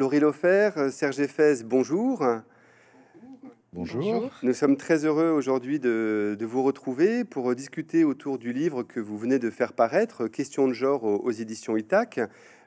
Laurie Lofer, euh, Serge Fès, bonjour. Bonjour. Nous sommes très heureux aujourd'hui de, vous retrouver pour euh, discuter autour du livre que vous venez de faire paraître, euh, Question de genre aux, éditions Itac.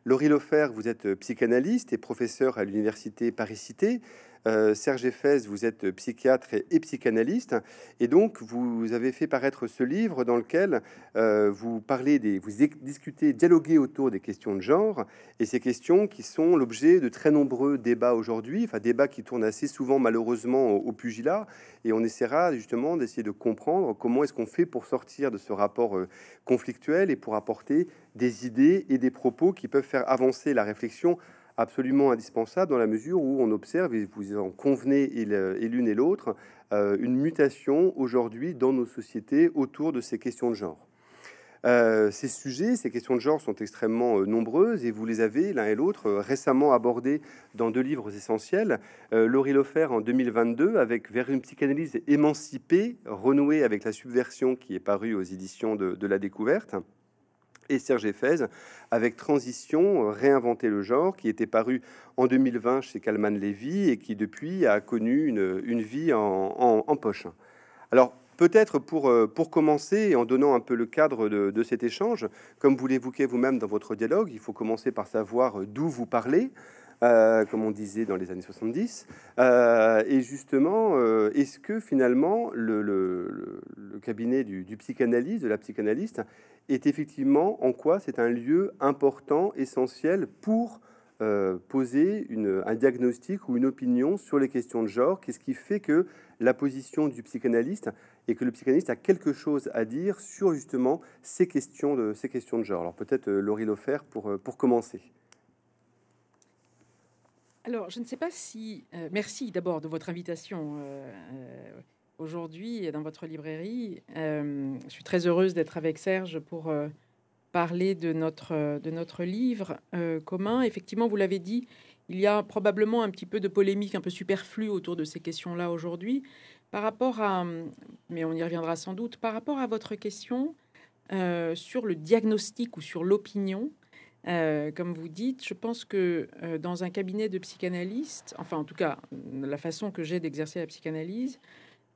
Laurie Lofer, vous êtes psychanalyste et professeur à l'université Paris-Cité. Euh, Serge Effès, vous êtes psychiatre et, psychanalyste, et donc vous avez fait paraître ce livre dans lequel euh, vous parlez des, vous discutez, dialoguez autour des questions de genre et ces questions qui sont l'objet de très nombreux débats aujourd'hui, enfin débats qui tournent assez souvent malheureusement au, pugilat, et on essaiera justement d'essayer de comprendre comment est-ce qu'on fait pour sortir de ce rapport euh, conflictuel et pour apporter des idées et des propos qui peuvent faire avancer la réflexion absolument indispensable dans la mesure où on observe, et vous en convenez euh, l'une et l'autre, euh, une mutation aujourd'hui dans nos sociétés autour de ces questions de genre. Euh, ces sujets, ces questions de genre sont extrêmement nombreuses et vous les avez l'un et l'autre récemment abordés dans deux livres essentiels. Laurie Lofer en 2022 avec Vers une psychanalyse émancipée, renouée avec la subversion qui est parue aux éditions de La Découverte et Serge Fez avec Transition, euh, réinventer le genre, qui était paru en 2020 chez Calman Levy et qui depuis a connu une, une vie en, en, poche. Alors peut-être pour, euh, pour commencer en donnant un peu le cadre de, de cet échange, comme vous l'évoquez vous-même dans votre dialogue, il faut commencer par savoir d'où vous parlez. Euh, comme on disait dans les années 70. et justement, est-ce que finalement le, le cabinet du, psychanalyste, de la psychanalyste, est effectivement en quoi c'est un lieu important, essentiel pour euh, poser un diagnostic ou une opinion sur les questions de genre, qu'est-ce qui fait que la position du psychanalyste et que le psychanalyste a quelque chose à dire sur justement ces questions de, ces questions de genre. Alors peut-être euh, Laurie Lofer pour, euh, pour commencer. Alors, je ne sais pas si... merci d'abord de votre invitation aujourd'hui euh, dans votre librairie. Euh, je suis très heureuse d'être avec Serge pour euh, parler de notre, de notre livre commun. Effectivement, vous l'avez dit, il y a probablement un petit peu de polémique un peu superflue autour de ces questions-là aujourd'hui. Par rapport à, mais on y reviendra sans doute, par rapport à votre question sur le diagnostic ou sur l'opinion, comme vous dites, je pense que dans un cabinet de psychanalyste, enfin en tout cas la façon que j'ai d'exercer la psychanalyse,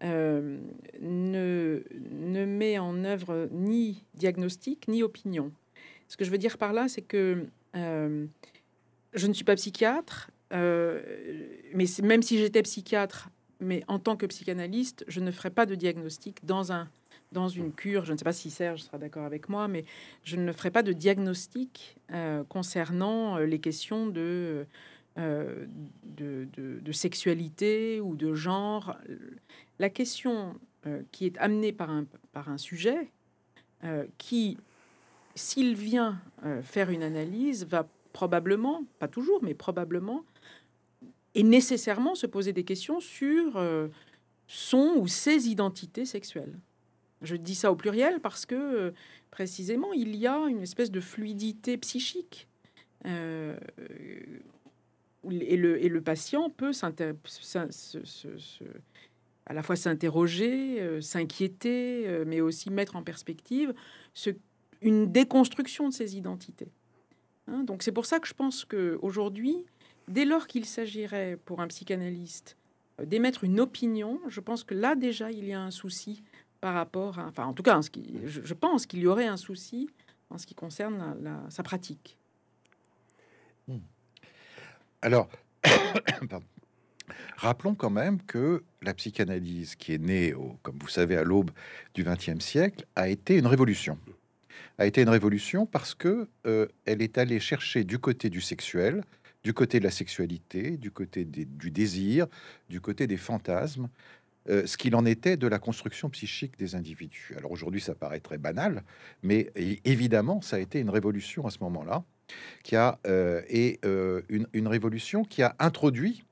euh, ne, ne met en œuvre ni diagnostic ni opinion. Ce que je veux dire par là, c'est que euh, je ne suis pas psychiatre, euh, mais même si j'étais psychiatre, mais en tant que psychanalyste, je ne ferai pas de diagnostic dans un dans une cure. Je ne sais pas si Serge sera d'accord avec moi, mais je ne ferai pas de diagnostic concernant les questions de euh, de, de, sexualité ou de genre, la question euh, qui est amenée par un, par un sujet euh, qui, s'il vient faire une analyse, va probablement, pas toujours, mais probablement, et nécessairement se poser des questions sur son ou ses identités sexuelles. Je dis ça au pluriel parce que, précisément, il y a une espèce de fluidité psychique et le, patient peut à la fois s'interroger, euh, s'inquiéter, euh, mais aussi mettre en perspective une déconstruction de ses identités. Hein, donc c'est pour ça que je pense qu'aujourd'hui, dès lors qu'il s'agirait pour un psychanalyste euh, d'émettre une opinion, je pense que là déjà il y a un souci par rapport à, enfin en tout cas, je, pense qu'il y aurait un souci en ce qui concerne sa pratique. Alors, Rappelons quand même que la psychanalyse, qui est née, comme vous savez, à l'aube du XXe siècle, a été une révolution. A été une révolution parce que euh, elle est allée chercher du côté du sexuel, du côté de la sexualité, du côté du désir, du côté des fantasmes, euh, ce qu'il en était de la construction psychique des individus. Alors aujourd'hui, ça paraît très banal, mais évidemment, ça a été une révolution à ce moment-là qui a euh, et, euh, une, révolution qui a introduit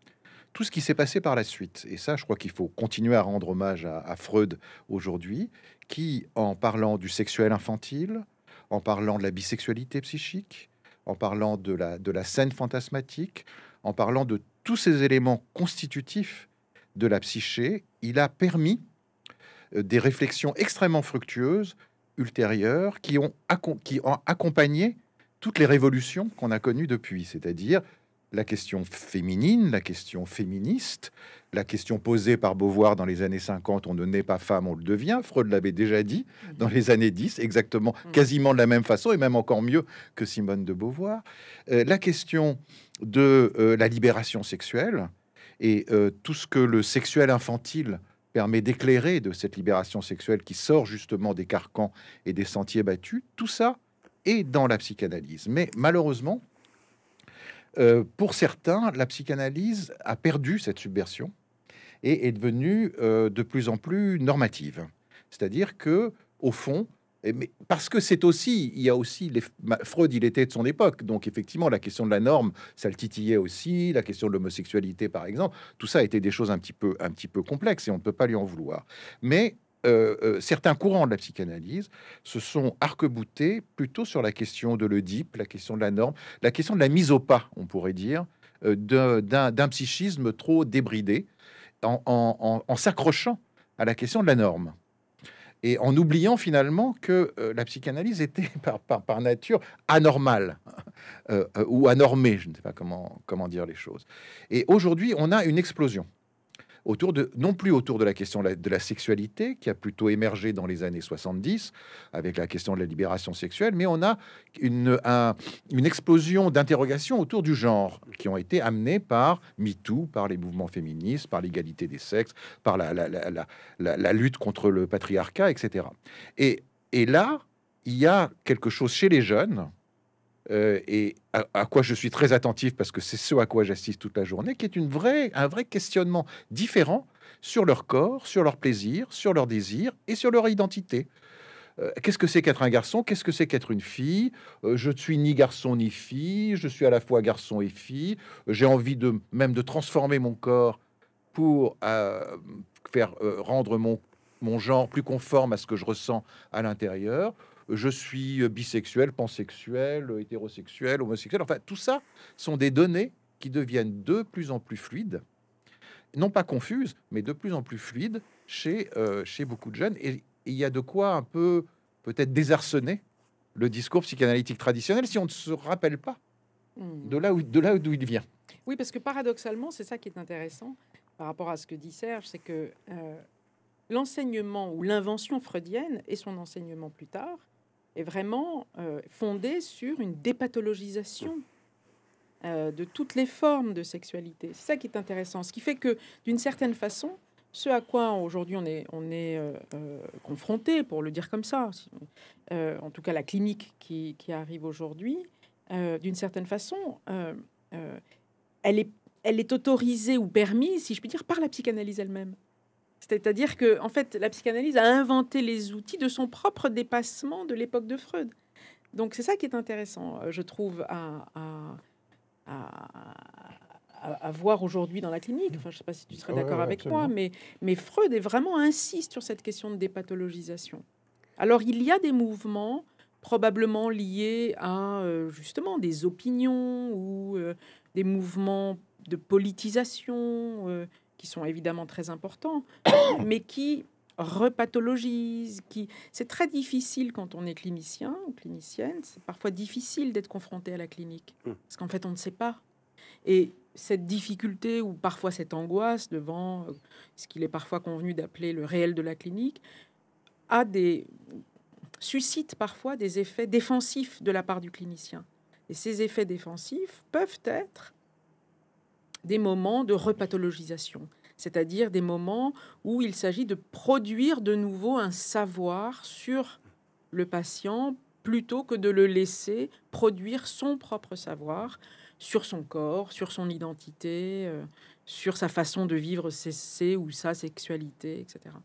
tout ce qui s'est passé par la suite. Et ça, je crois qu'il faut continuer à rendre hommage à, Freud aujourd'hui, qui, en parlant du sexuel infantile, en parlant de la bisexualité psychique, en parlant de la, de la scène fantasmatique, en parlant de tous ces éléments constitutifs de la psyché, il a permis euh, des réflexions extrêmement fructueuses ultérieures qui ont, qui ont accompagné toutes les révolutions qu'on a connues depuis, c'est-à-dire la question féminine, la question féministe, la question posée par Beauvoir dans les années 50, on ne naît pas femme, on le devient. Freud l'avait déjà dit dans les années 10, exactement, mm. quasiment de la même façon, et même encore mieux que Simone de Beauvoir. Euh, la question de euh, la libération sexuelle et euh, tout ce que le sexuel infantile permet d'éclairer de cette libération sexuelle qui sort justement des carcans et des sentiers battus, tout ça, et dans la psychanalyse. Mais malheureusement, euh, pour certains, la psychanalyse a perdu cette subversion et est devenue euh, de plus en plus normative. C'est-à-dire que, au fond, eh, mais parce que c'est aussi, il y a aussi les, Freud, il était de son époque, donc effectivement la question de la norme, ça le titillait aussi, la question de l'homosexualité par exemple, tout ça était des choses un petit peu, un petit peu complexes et on ne peut pas lui en vouloir. Mais euh, euh, certains courants de la psychanalyse se sont arc-boutés plutôt sur la question de l'Oedipe, la question de la norme, la question de la mise au pas, on pourrait dire, euh, d'un psychisme trop débridé, en, s'accrochant à la question de la norme et en oubliant finalement que la psychanalyse était par, nature anormale ou anormée, je ne sais pas comment, comment dire les choses. Et aujourd'hui, on a une explosion autour de, non plus autour de la question de la, sexualité, qui a plutôt émergé dans les années 70, avec la question de la libération sexuelle, mais on a une, explosion d'interrogations autour du genre, qui ont été amenées par MeToo, par les mouvements féministes, par l'égalité des sexes, par la, la, lutte contre le patriarcat, etc. et là, il y a quelque chose chez les jeunes, euh, et à, quoi je suis très attentif parce que c'est ce à quoi j'assiste toute la journée, qui est vraie, un vrai questionnement différent sur leur corps, sur leur plaisir, sur leur désir et sur leur identité. Euh, qu'est-ce que c'est qu'être un garçon Qu'est-ce que c'est qu'être une fille euh, Je ne suis ni garçon ni fille. Je suis à la fois garçon et fille. J'ai envie de même de transformer mon corps pour faire rendre mon genre plus conforme à ce que je ressens à l'intérieur je suis euh, bisexuel, pansexuel, euh, hétérosexuel, homosexuel. Enfin, tout ça sont des données qui deviennent de plus en plus fluides, non pas confuses, mais de plus en plus fluides chez, euh, beaucoup de jeunes. Et il y a de quoi un peu peut-être désarçonner le discours psychanalytique traditionnel si on ne se rappelle pas hmm. de là où de là d'où il vient. Oui, parce que paradoxalement, c'est ça qui est intéressant par rapport à ce que dit Serge, c'est que l'enseignement ou l'invention freudienne et son enseignement plus tard est vraiment euh, fondé fondée sur une dépathologisation euh, de toutes les formes de sexualité. C'est ça qui est intéressant. Ce qui fait que, d'une certaine façon, ce à quoi aujourd'hui on est, on est euh, confronté, pour le dire comme ça, en tout cas la clinique qui, arrive aujourd'hui, d'une certaine façon, elle, est, elle est autorisée ou permise, si je puis dire, par la psychanalyse elle-même. C'est-à-dire que, en fait, la psychanalyse a inventé les outils de son propre dépassement de l'époque de Freud. Donc, c'est ça qui est intéressant, euh, je trouve, à, voir aujourd'hui dans la clinique. Enfin, je ne sais pas si tu serais d'accord avec moi, mais, mais Freud est vraiment insiste sur cette question de dépathologisation. Alors, il y a des mouvements probablement liés à euh, justement des opinions ou euh, des mouvements de politisation sont évidemment très importants, mais qui repathologisent, qui... C'est très difficile quand on est clinicien ou clinicienne, c'est parfois difficile d'être confronté à la clinique, hmm. parce qu'en fait, on ne sait pas. Et cette difficulté ou parfois cette angoisse devant euh, ce qu'il est parfois convenu d'appeler le réel de la clinique a des suscite parfois des effets défensifs de la part du clinicien. Et ces effets défensifs peuvent être des moments de repathologisation, c'est-à-dire des moments où il s'agit de produire de nouveau un savoir sur le patient plutôt que de le laisser produire son propre savoir sur son corps, sur son identité, euh, sur sa façon de vivre ses, ses, ou sa sexualité, etc.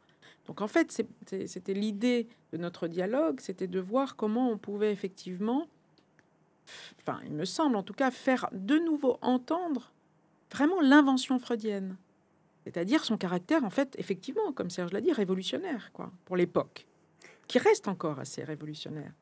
Donc en fait, c'était l'idée de notre dialogue, c'était de voir comment on pouvait effectivement, enfin il me semble en tout cas, faire de nouveau entendre vraiment l'invention freudienne, c'est-à-dire son caractère, en fait, effectivement, comme Serge l'a dit, révolutionnaire, quoi, pour l'époque, qui reste encore assez révolutionnaire.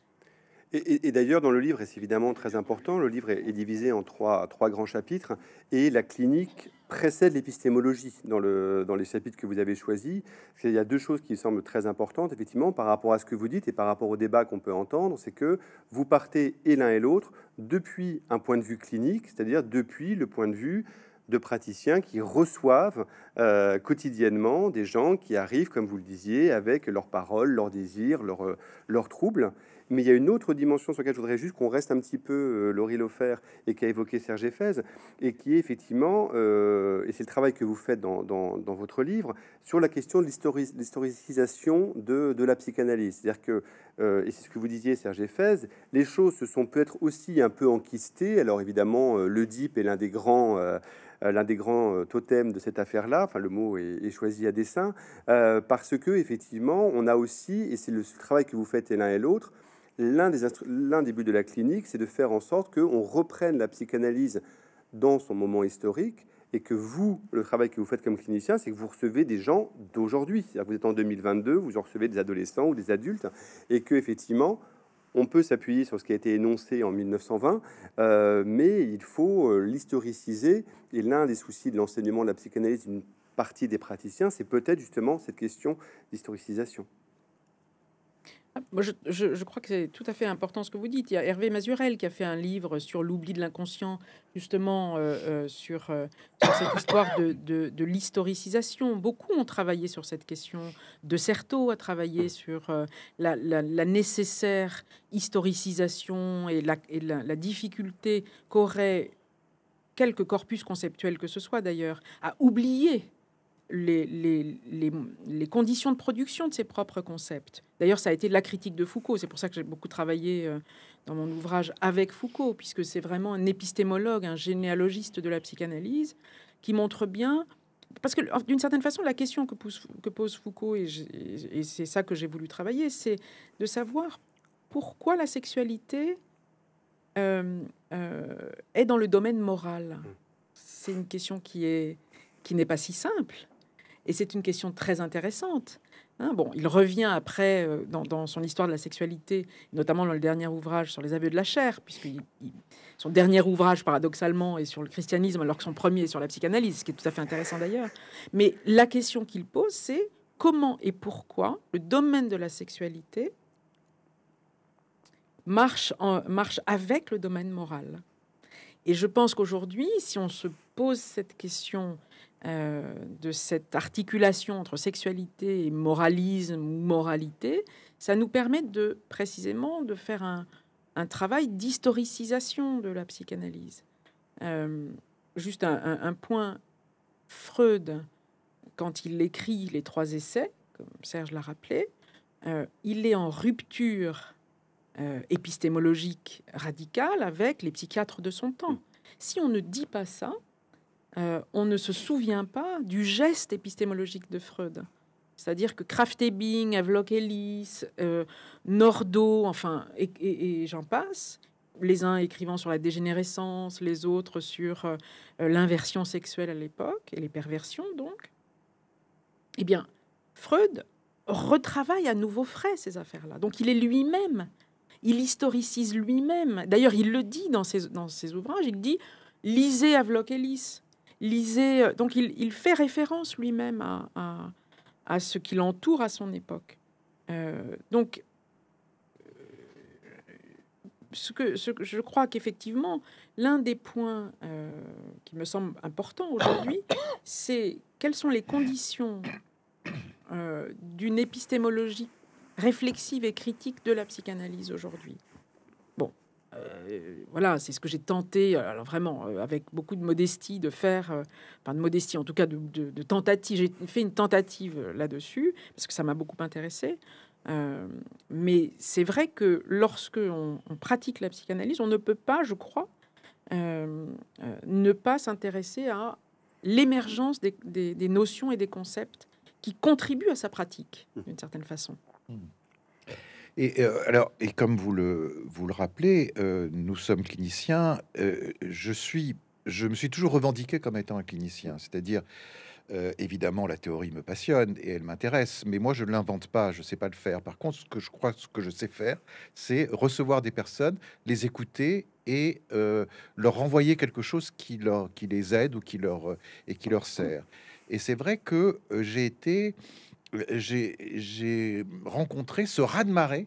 Et, d'ailleurs, dans le livre, et c'est évidemment très important, le livre est, divisé en trois, trois, grands chapitres, et la clinique précède l'épistémologie dans, le, dans les chapitres que vous avez choisis. Il y a deux choses qui me semblent très importantes, effectivement, par rapport à ce que vous dites et par rapport au débat qu'on peut entendre, c'est que vous partez, et l'un et l'autre, depuis un point de vue clinique, c'est-à-dire depuis le point de vue de praticiens qui reçoivent euh, quotidiennement des gens qui arrivent, comme vous le disiez, avec leurs paroles, leurs désirs, leurs, euh, leurs troubles. Mais il y a une autre dimension sur laquelle je voudrais juste qu'on reste un petit peu, euh, Laurie Lofer, et qu'a évoqué Serge Fez et qui est effectivement, euh, et c'est le travail que vous faites dans, votre livre, sur la question de l'historicisation de, de la psychanalyse. C'est-à-dire que euh, et c'est ce que vous disiez, Serge Fez, les choses se sont peut-être aussi un peu enquistées. Alors évidemment, euh, le est l'un des grands... Euh, totems de cette affaire-là, enfin le mot est, choisi à dessein, parce que effectivement, on a aussi, et c'est le travail que vous faites l'un et l'autre, l'un des, l'un des buts de la clinique, c'est de faire en sorte qu'on reprenne la psychanalyse dans son moment historique, et que vous, le travail que vous faites comme clinicien, c'est que vous recevez des gens d'aujourd'hui. cest vous êtes en 2022, vous en recevez des adolescents ou des adultes, et que effectivement, on peut s'appuyer sur ce qui a été énoncé en 1920, euh, mais il faut euh, l'historiciser. Et l'un des soucis de l'enseignement de la psychanalyse d'une partie des praticiens, c'est peut-être justement cette question d'historicisation. Moi, je, je, crois que c'est tout à fait important ce que vous dites. Il y a Hervé Mazurel qui a fait un livre sur l'oubli de l'inconscient, justement euh, euh, euh, sur, cette histoire de, de, l'historicisation. Beaucoup ont travaillé sur cette question. De Certeau a travaillé sur la, nécessaire historicisation et la, et la, la difficulté qu'aurait quelque corpus conceptuel que ce soit d'ailleurs à oublier les, conditions de production de ses propres concepts. D'ailleurs, ça a été la critique de Foucault. C'est pour ça que j'ai beaucoup travaillé euh, dans mon ouvrage avec Foucault, puisque c'est vraiment un épistémologue, un généalogiste de la psychanalyse, qui montre bien parce que d'une certaine façon, la question que, pose Foucault, et, c'est ça que j'ai voulu travailler, c'est de savoir pourquoi la sexualité euh, euh, est dans le domaine moral. Mmh. C'est une question qui est qui n'est pas si simple. Et c'est une question très intéressante. Hein. bon, il revient après euh, dans, son histoire de la sexualité, notamment dans le dernier ouvrage sur les aveux de la chair, puisque son dernier ouvrage, paradoxalement, est sur le christianisme, alors que son premier est sur la psychanalyse, ce qui est tout à fait intéressant d'ailleurs. Mais la question qu'il pose, c'est comment et pourquoi le domaine de la sexualité marche, en, marche avec le domaine moral. Et je pense qu'aujourd'hui, si on se pose cette question euh, de cette articulation entre sexualité et moralisme ou moralité, ça nous permet de précisément de faire un, travail d'historicisation de la psychanalyse. Euh, juste un, point, Freud, quand il écrit les trois essais, comme Serge l'a rappelé, euh, il est en rupture épistémologique radicale avec les psychiatres de son temps. Mm. Si on ne dit pas ça, euh, on ne se souvient pas du geste épistémologique de Freud. C'est-à-dire que Kraft-Ebing, Havelock Ellis, euh, enfin, et, j'en passe, les uns écrivant sur la dégénérescence, les autres sur euh, l'inversion sexuelle à l'époque, et les perversions donc, eh bien, Freud retravaille à nouveau frais ces affaires-là. Donc il est lui-même, il historicise lui-même. D'ailleurs, il le dit dans ses, ouvrages, il dit, lisez Havelock Ellis, lisez. Euh, donc, il, fait référence lui-même à, à, ce qui l'entoure à son époque. Euh, donc, euh, ce que, ce que, je crois qu'effectivement, l'un des points qui me semble important aujourd'hui, c'est quelles sont les conditions d'une épistémologie réflexive et critique de la psychanalyse aujourd'hui. Euh, voilà, c'est ce que j'ai tenté, alors vraiment euh, avec beaucoup de modestie, de faire, euh, enfin de modestie en tout cas, de, tentative. J'ai fait une tentative là-dessus parce que ça m'a beaucoup intéressé. mais c'est vrai que lorsque on, pratique la psychanalyse, on ne peut pas, je crois, ne pas s'intéresser à l'émergence des, notions et des concepts qui contribuent à sa pratique mmh. d'une certaine façon. Mmh. Et euh, alors, et comme vous le, vous le rappelez, euh, nous sommes cliniciens. Euh, je suis, je me suis toujours revendiqué comme étant un clinicien, c'est-à-dire. évidemment, la théorie me passionne et elle m'intéresse, mais moi je ne l'invente pas, je ne sais pas le faire. Par contre, ce que je crois, ce que je sais faire, c'est recevoir des personnes, les écouter et leur renvoyer quelque chose qui, leur, qui les aide ou qui leur, et qui leur sert. Et c'est vrai que j'ai été j'ai rencontré ce raz-de-marée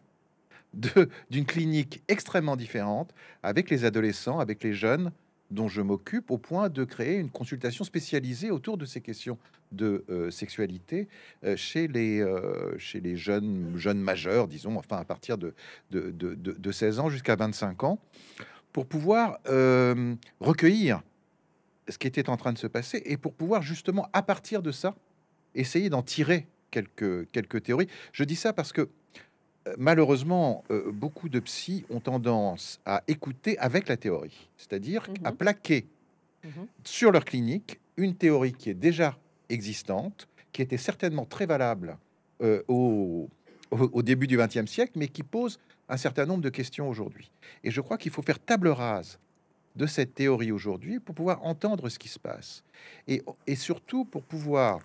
d'une clinique extrêmement différente avec les adolescents, avec les jeunes dont je m'occupe au point de créer une consultation spécialisée autour de ces questions de euh, sexualité euh, chez, les, euh, chez les jeunes, jeunes majeurs, disons, enfin à partir de, de 16 ans jusqu'à 25 ans, pour pouvoir recueillir ce qui était en train de se passer et pour pouvoir justement à partir de ça essayer d'en tirer quelques, quelques théories. Je dis ça parce que euh, malheureusement, euh, beaucoup de psy ont tendance à écouter avec la théorie, c'est-à-dire mmh à plaquer mmh sur leur clinique une théorie qui est déjà existante, qui était certainement très valable euh, au, au, début du XXe siècle, mais qui pose un certain nombre de questions aujourd'hui. Et je crois qu'il faut faire table rase de cette théorie aujourd'hui pour pouvoir entendre ce qui se passe. Et, et surtout pour pouvoir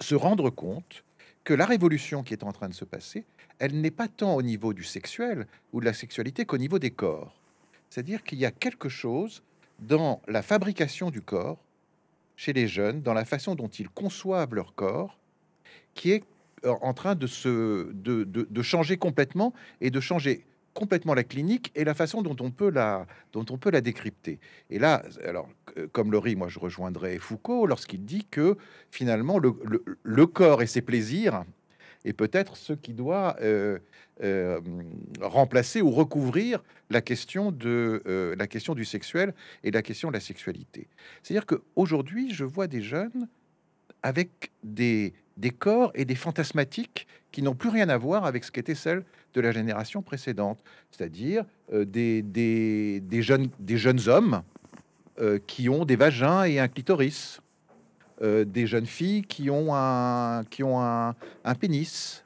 se rendre compte que la révolution qui est en train de se passer, elle n'est pas tant au niveau du sexuel ou de la sexualité qu'au niveau des corps. C'est-à-dire qu'il y a quelque chose dans la fabrication du corps chez les jeunes, dans la façon dont ils conçoivent leur corps, qui est en train de, se, de, changer complètement et de changer complètement la clinique et la façon dont on peut la, dont on peut la décrypter. Et là, alors, euh, comme Laurie, moi, je rejoindrai Foucault lorsqu'il dit que finalement, le, corps et ses plaisirs est peut-être ce qui doit euh, euh, remplacer ou recouvrir la question, de, la question du sexuel et la question de la sexualité. C'est-à-dire aujourd'hui, je vois des jeunes avec des, des corps et des fantasmatiques qui n'ont plus rien à voir avec ce qu'était celle de la génération précédente, c'est-à-dire euh, des, des, jeunes, des jeunes hommes euh, qui ont des vagins et un clitoris, euh, des jeunes filles qui ont un, qui ont un, pénis,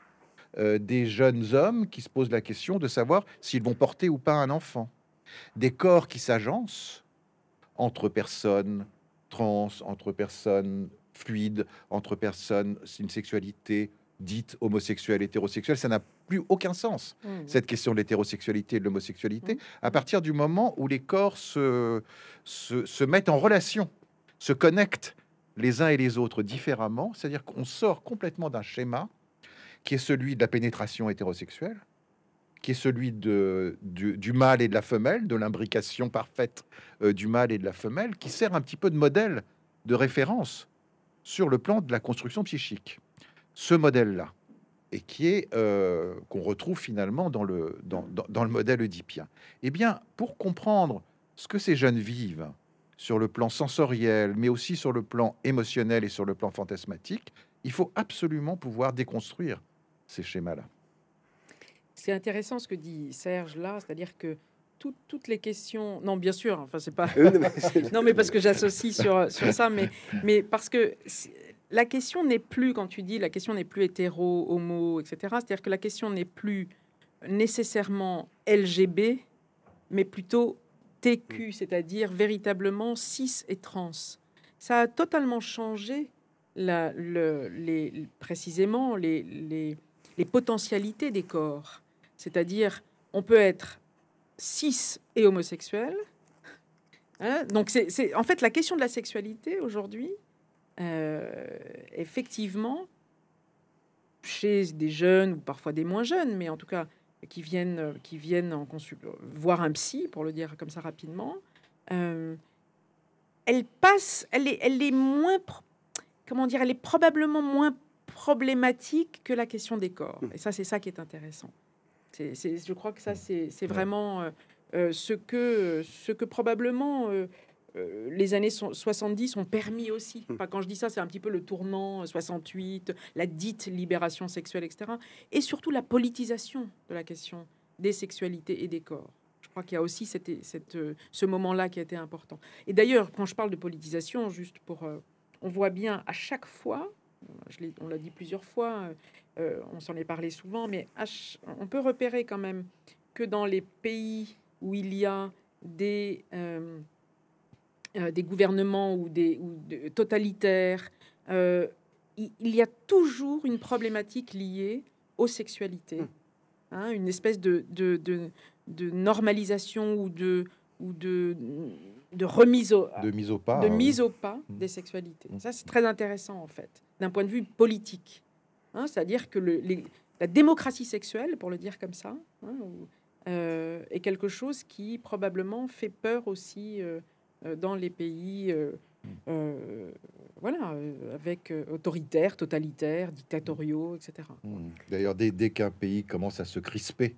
des jeunes hommes qui se posent la question de savoir s'ils vont porter ou pas un enfant, des corps qui s'agencent entre personnes trans, entre personnes fluides, entre personnes, une sexualité dites homosexuelles, hétérosexuelles, ça n'a plus aucun sens, mm. cette question de l'hétérosexualité et de l'homosexualité, mm. à partir du moment où les corps se, mettent en relation, se connectent les uns et les autres différemment, c'est-à-dire qu'on sort complètement d'un schéma qui est celui de la pénétration hétérosexuelle, qui est celui de, du, mâle et de la femelle, de l'imbrication parfaite euh, du mâle et de la femelle, qui sert un petit peu de modèle, de référence sur le plan de la construction psychique ce modèle-là et qui est euh, qu'on retrouve finalement dans le, dans, le modèle oedipien. Eh bien, pour comprendre ce que ces jeunes vivent sur le plan sensoriel, mais aussi sur le plan émotionnel et sur le plan fantasmatique, il faut absolument pouvoir déconstruire ces schémas-là. C'est intéressant ce que dit Serge là, c'est-à-dire que toutes les questions. Non, bien sûr. Enfin, c'est pas. non, mais parce que j'associe sur, sur ça, mais, mais parce que la question n'est plus, quand tu dis la question n'est plus hétéro, homo, etc., c'est-à-dire que la question n'est plus nécessairement LGB, mais plutôt TQ, c'est-à-dire véritablement cis et trans. Ça a totalement changé la, le, les, précisément les, les, potentialités des corps. C'est-à-dire, on peut être cis et homosexuel. Hein, donc, c'est en fait la question de la sexualité aujourd'hui euh, effectivement, chez des jeunes ou parfois des moins jeunes, mais en tout cas qui viennent, qui viennent en consul... voir un psy, pour le dire comme ça rapidement, euh, elle passe, elle est, elle est moins, comment dire, elle est probablement moins problématique que la question des corps. Hmm. Et ça, c'est ça qui est intéressant. C'est, je crois que ça, hmm. c'est, vraiment euh, ce, que, ce que probablement euh, les années 70 ont permis aussi. Hmm. Enfin, quand je dis ça, c'est un petit peu le tournant 68, euh, la dite libération sexuelle, etc. Et surtout la politisation de la question des sexualités et des corps. Je crois qu'il y a aussi cette, euh, ce moment-là qui a été important. Et d'ailleurs, quand je parle de politisation, juste pour, on voit bien à chaque fois, je on l'a dit plusieurs fois, on s'en est parlé souvent, mais on peut repérer quand même que dans les pays où il y a des euh, des gouvernements ou des ou totalitaires, euh, il, y a toujours une problématique liée aux sexualités, hmm. hein, une espèce de, de, normalisation ou de ou de, de remise au de mise au pas, hein, hmm. des sexualités. Hmm. Ça c'est très intéressant en fait, d'un point de vue politique. Hein, c'est-à-dire que le, la démocratie sexuelle, pour le dire comme ça, euh, est quelque chose qui probablement fait peur aussi euh, dans les pays euh, euh, voilà, avec autoritaires, totalitaires, dictatoriaux, etc. Hmm. D'ailleurs, dès, qu'un pays commence à se crisper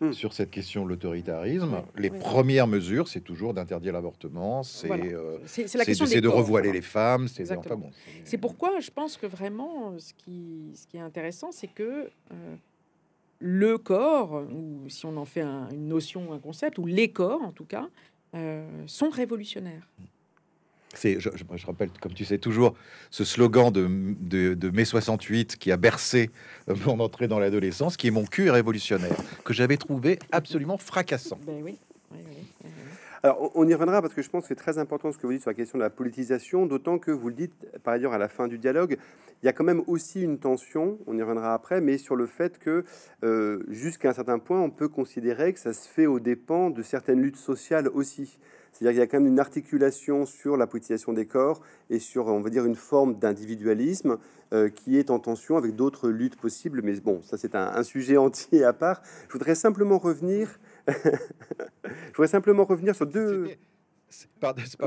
hmm. sur cette question de l'autoritarisme. les premières mesures, c'est toujours d'interdire l'avortement, c'est de, revoiler les femmes. C'est pourquoi je pense que vraiment, ce qui, est intéressant, c'est que le corps, ou si on en fait une notion, un concept, ou les corps en tout cas, euh, sont révolutionnaires. Je, je, rappelle, comme tu sais toujours, ce slogan de, mai 68 qui a bercé euh, mon entrée dans l'adolescence, qui est mon cul révolutionnaire, que j'avais trouvé absolument fracassant. Ben alors, on y reviendra parce que je pense que c'est très important ce que vous dites sur la question de la politisation, d'autant que vous le dites par ailleurs à la fin du dialogue, il y a quand même aussi une tension, on y reviendra après, mais sur le fait que euh, jusqu'à un certain point, on peut considérer que ça se fait aux dépens de certaines luttes sociales aussi. C'est-à-dire qu'il y a quand même une articulation sur la politisation des corps et sur, on va dire, une forme d'individualisme euh, qui est en tension avec d'autres luttes possibles. Mais bon, ça c'est un, un, sujet entier à part. Je voudrais simplement revenir je voudrais simplement revenir sur deux,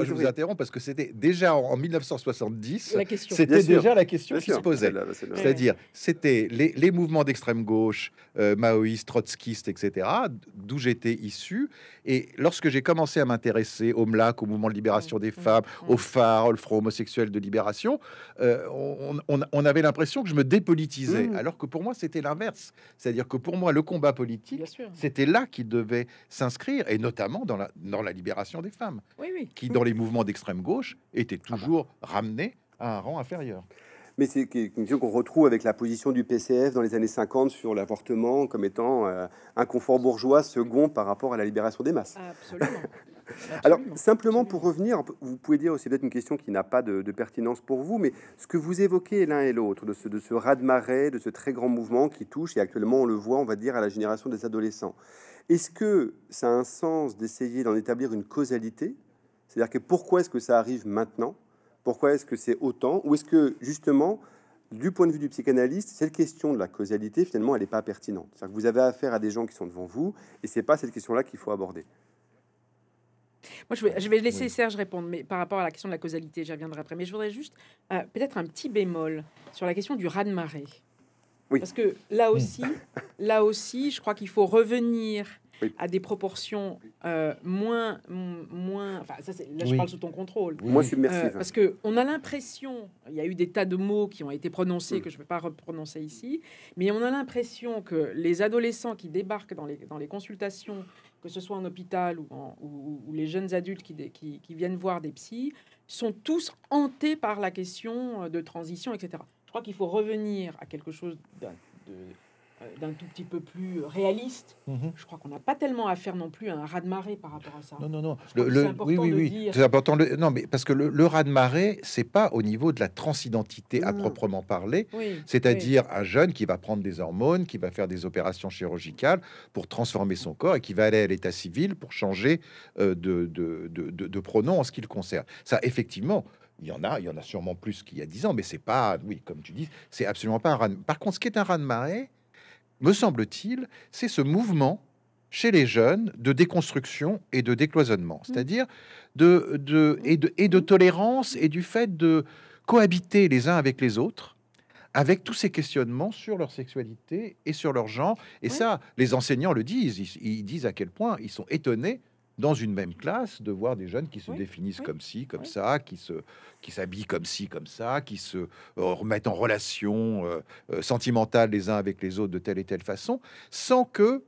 je vous interromps parce que c'était déjà en 1970, c'était déjà la question qui se posait. C'est-à-dire, c'était les, mouvements d'extrême gauche, euh, maoïstes, trotskistes, etc., d'où j'étais issu. Et lorsque j'ai commencé à m'intéresser au MLAC, au mouvement de libération des mm. femmes, mm. au FAR, au Front homosexuel de libération, euh, on, avait l'impression que je me dépolitisais, mm. alors que pour moi, c'était l'inverse. C'est-à-dire que pour moi, le combat politique, c'était là qu'il devait s'inscrire, et notamment dans la libération des femmes qui, dans les mouvements d'extrême gauche, était toujours ramené à un rang inférieur. Mais c'est une question qu'on retrouve avec la position du PCF dans les années 50 sur l'avortement comme étant un euh, confort bourgeois second par rapport à la libération des masses. Alors, simplement pour revenir, vous pouvez dire, c'est peut-être une question qui n'a pas de, pertinence pour vous, mais ce que vous évoquez l'un et l'autre, de ce, de ce raz-de-marée, de ce très grand mouvement qui touche, et actuellement on le voit, on va dire, à la génération des adolescents, est-ce que ça a un sens d'essayer d'en établir une causalité c'est-à-dire que pourquoi est-ce que ça arrive maintenant Pourquoi est-ce que c'est autant Ou est-ce que justement, du point de vue du psychanalyste, cette question de la causalité, finalement, elle n'est pas pertinente. C'est-à-dire que vous avez affaire à des gens qui sont devant vous, et c'est pas cette question-là qu'il faut aborder. Moi, je vais, laisser Serge répondre mais par rapport à la question de la causalité, j'y reviendrai après. Mais je voudrais juste euh, peut-être un petit bémol sur la question du raz-de-marée. Oui. Parce que là aussi, là aussi, je crois qu'il faut revenir à des proportions euh, moins, moins. Enfin, ça, là, je parle sous ton contrôle. Moins submersive. Euh, parce que on a l'impression, il y a eu des tas de mots qui ont été prononcés mm. que je ne vais pas reprononcer ici, mais on a l'impression que les adolescents qui débarquent dans les, dans les consultations, que ce soit en hôpital ou, ou, les jeunes adultes qui, qui, viennent voir des psys, sont tous hantés par la question euh, de transition, etc. Je crois qu'il faut revenir à quelque chose de euh, d'un tout petit peu plus réaliste. Mhm. Je crois qu'on n'a pas tellement à faire non plus un raz-de-marée par rapport à ça. Non, non, non. Le, oui, oui, oui. C'est important. Le, non, mais parce que le, raz-de-marée, c'est pas au niveau de la transidentité à mm. proprement parler. C'est-à-dire un jeune qui va prendre des hormones, qui va faire des opérations chirurgicales pour transformer son corps et qui va aller à l'état civil pour changer euh, de, de, de, pronom en ce qui le concerne. Ça, effectivement, il y en a, il y en a sûrement plus qu'il y a dix ans, mais c'est pas, oui, comme tu dis, c'est absolument pas un raz Par contre, ce qui est un raz-de-marée, me semble-t-il, c'est ce mouvement chez les jeunes de déconstruction et de décloisonnement, mm. c'est-à-dire de, de, et de, et de tolérance et du fait de cohabiter les uns avec les autres avec tous ces questionnements sur leur sexualité et sur leur genre. Et ça, les enseignants le disent. ils, disent à quel point ils sont étonnés dans une même classe de voir des jeunes qui se définissent comme ci, comme ça, qui se qui s'habillent comme ci, comme ça, qui se euh, remettent en relation euh, euh, sentimentale les uns avec les autres de telle et telle façon, sans que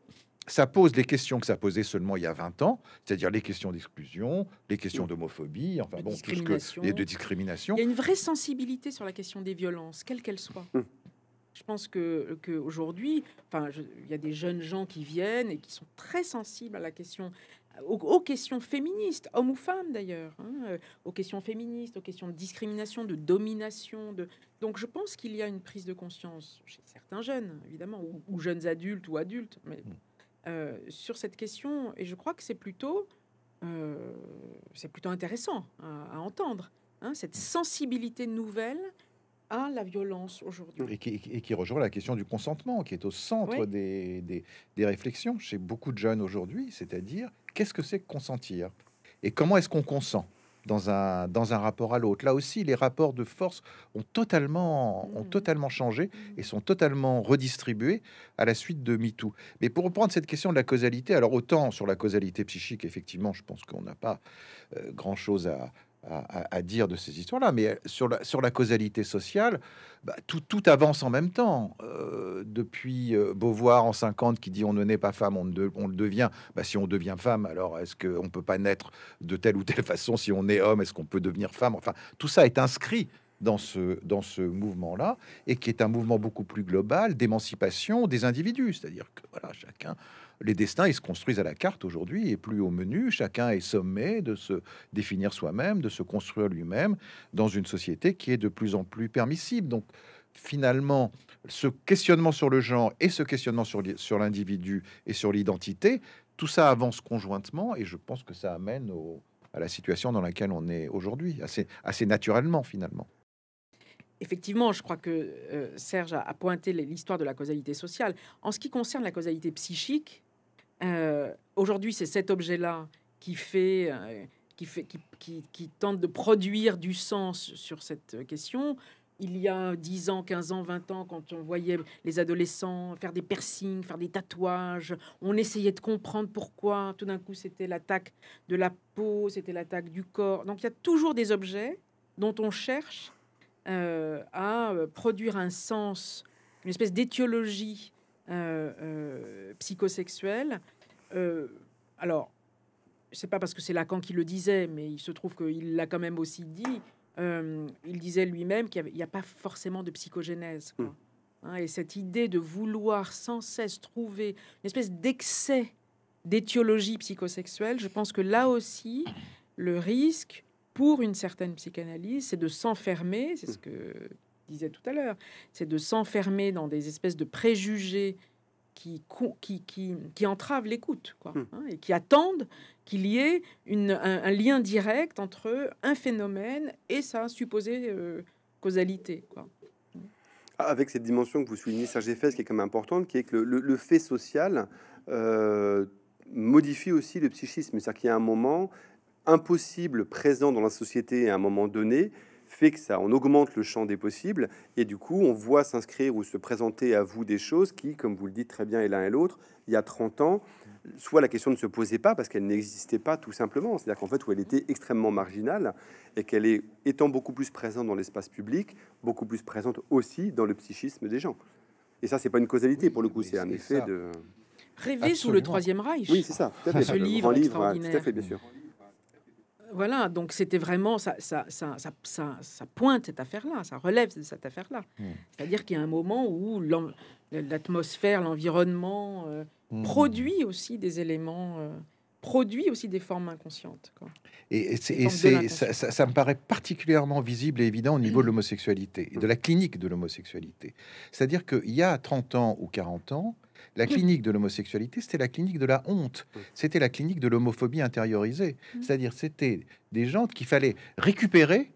ça pose les questions que ça posait seulement il y a 20 ans, c'est-à-dire les questions d'exclusion, les questions d'homophobie, enfin de bon, tout ce que et de discrimination. Il y a une vraie sensibilité sur la question des violences, quelles qu'elles soient. Hum. je pense que qu'aujourd'hui, enfin, il y a des jeunes gens qui viennent et qui sont très sensibles à la question aux, questions féministes, hommes ou femmes d'ailleurs, hein, euh, aux questions féministes, aux questions de discrimination, de domination. De... Donc je pense qu'il y a une prise de conscience chez certains jeunes, évidemment, ou, jeunes adultes ou adultes, mais mm. euh, sur cette question. Et je crois que c'est plutôt, euh, plutôt intéressant à, entendre, hein, cette sensibilité nouvelle à la violence aujourd'hui. Et qui, rejoint la question du consentement, qui est au centre des réflexions chez beaucoup de jeunes aujourd'hui, c'est-à-dire qu'est-ce que c'est que consentir Et comment est-ce qu'on consent dans un, dans un rapport à l'autre Là aussi, les rapports de force ont totalement, ont hmm. totalement changé hmm. et sont totalement redistribués à la suite de MeToo. Mais pour reprendre cette question de la causalité, alors autant sur la causalité psychique, effectivement, je pense qu'on n'a pas euh, grand-chose à, à, dire de ces histoires-là, mais sur la, causalité sociale, bah, tout, avance en même temps. Euh, depuis euh, Beauvoir en 50 qui dit on ne naît pas femme, on, le devient. Bah, si on devient femme, alors est-ce qu'on ne peut pas naître de telle ou telle façon Si on est homme, est-ce qu'on peut devenir femme Enfin, tout ça est inscrit dans ce, dans ce mouvement-là, et qui est un mouvement beaucoup plus global d'émancipation des individus. C'est-à-dire que voilà, chacun, les destins, ils se construisent à la carte aujourd'hui et plus au menu. Chacun est sommé de se définir soi-même, de se construire lui-même dans une société qui est de plus en plus permissible. Donc, finalement, ce questionnement sur le genre et ce questionnement sur l'individu et sur l'identité, tout ça avance conjointement et je pense que ça amène à la situation dans laquelle on est aujourd'hui, assez, assez naturellement finalement effectivement, je crois que euh, Serge a, pointé l'histoire de la causalité sociale. En ce qui concerne la causalité psychique, euh, aujourd'hui, c'est cet objet-là qui fait, euh, qui, tente de produire du sens sur cette question. Il y a 10 ans, 15 ans, 20 ans, quand on voyait les adolescents faire des piercings, faire des tatouages, on essayait de comprendre pourquoi. Tout d'un coup, c'était l'attaque de la peau, c'était l'attaque du corps. Donc, il y a toujours des objets dont on cherche euh, à euh, produire un sens, une espèce d'étiologie euh, psychosexuelle. alors, c'est pas parce que c'est Lacan qui le disait, mais il se trouve qu'il l'a quand même aussi dit. il disait lui-même qu'il n'y a, pas forcément de psychogénèse. Hmm. Hein, et cette idée de vouloir sans cesse trouver une espèce d'excès d'étiologie psychosexuelle, je pense que là aussi, le risque, pour une certaine psychanalyse, c'est de s'enfermer, c'est ce que disait tout à l'heure, c'est de s'enfermer dans des espèces de préjugés qui, qui, qui, qui entravent l'écoute quoi, hmm. hein, et qui attendent qu'il y ait un, lien direct entre un phénomène et sa supposée euh, causalité. Quoi. Ah, avec cette dimension que vous soulignez, Serge ce qui est quand même importante, qui est que le, fait social euh, modifie aussi le psychisme. C'est-à-dire qu'il y a un moment, impossible présent dans la société à un moment donné fait que ça on augmente le champ des possibles et du coup on voit s'inscrire ou se présenter à vous des choses qui, comme vous le dites très bien et l'un et l'autre, il y a 30 ans, soit la question ne se posait pas parce qu'elle n'existait pas tout simplement, c'est-à-dire qu'en fait où elle était extrêmement marginale et qu'elle est étant beaucoup plus présente dans l'espace public, beaucoup plus présente aussi dans le psychisme des gens. Et ça, c'est pas une causalité pour le coup, c'est un effet de rêver sous le troisième Reich. Oui, c'est ça. Ce livre, extraordinaire. Tout à fait, voilà, donc c'était vraiment ça ça, ça, ça, pointe cette affaire-là, ça relève de cette affaire-là. Hmm. C'est-à-dire qu'il y a un moment où l'atmosphère, l'environnement euh, hmm. produit aussi des éléments, euh, produit aussi des formes inconscientes. Et, ça, me paraît particulièrement visible et évident au niveau de hmm. l'homosexualité de la clinique de l'homosexualité. C'est-à-dire qu'il y a 30 ans ou 40 ans, la clinique de l'homosexualité, c'était la clinique de la honte. C'était la clinique de l'homophobie intériorisée. Mm. C'est-à-dire, c'était des gens qu'il fallait récupérer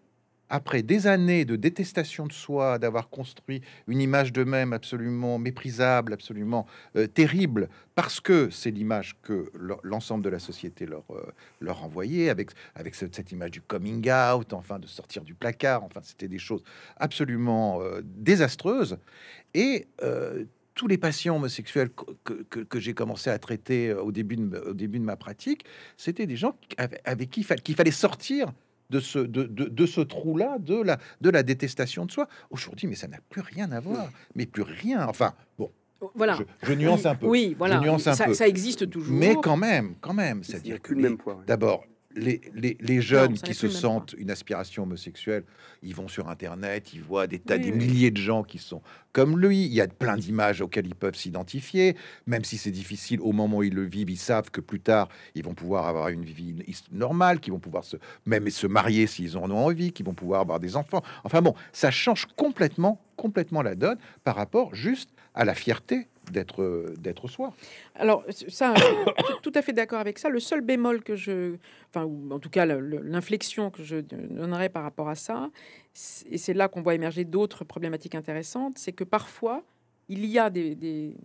après des années de détestation de soi, d'avoir construit une image d'eux-mêmes absolument méprisable, absolument euh, terrible, parce que c'est l'image que l'ensemble de la société leur, euh, leur envoyait, avec, avec cette, image du coming out, enfin de sortir du placard, enfin c'était des choses absolument euh, désastreuses. Et tous les patients homosexuels que, que, j'ai commencé à traiter euh, au début de, au début de ma pratique, c'était des gens avec, qui qu'il fallait sortir de ce, de, de, de ce trou-là, de la, de la détestation de soi. Aujourd'hui, mais ça n'a plus rien à voir, mais plus rien. Enfin, bon. Oh, voilà. Je, nuance un peu. Oui, voilà. nuance ça, existe toujours. Mais quand même, quand même. C'est-à-dire poids. d'abord, les, jeunes qui se sentent une aspiration homosexuelle, ils vont sur Internet, ils voient des tas, des milliers de gens qui sont comme lui. Il y a plein d'images auxquelles ils peuvent s'identifier, même si c'est difficile au moment où ils le vivent. Ils savent que plus tard, ils vont pouvoir avoir une vie normale, qu'ils vont pouvoir se, même se marier s'ils en ont envie, qu'ils vont pouvoir avoir des enfants. Enfin bon, ça change complètement, complètement la donne par rapport juste à la fierté d'être euh, d'être soi. Alors ça, tout à fait d'accord avec ça. Le seul bémol que je, enfin ou en tout cas l'inflexion que je donnerais par rapport à ça, et c'est là qu'on voit émerger d'autres problématiques intéressantes, c'est que parfois il y a des, des,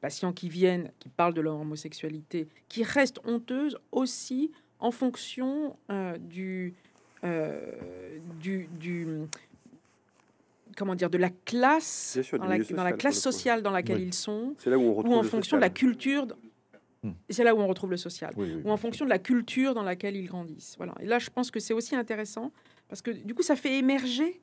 patients qui viennent, qui parlent de leur homosexualité, qui restent honteuses aussi en fonction euh, euh, du, du, du, comment dire, de la classe, dans, la, classe sociale dans laquelle ils sont, ou en fonction de la culture. Hmm. C'est là où on retrouve le social, ou en fonction de la culture dans laquelle ils grandissent. Voilà. Et là, je pense que c'est aussi intéressant parce que du coup, ça fait émerger,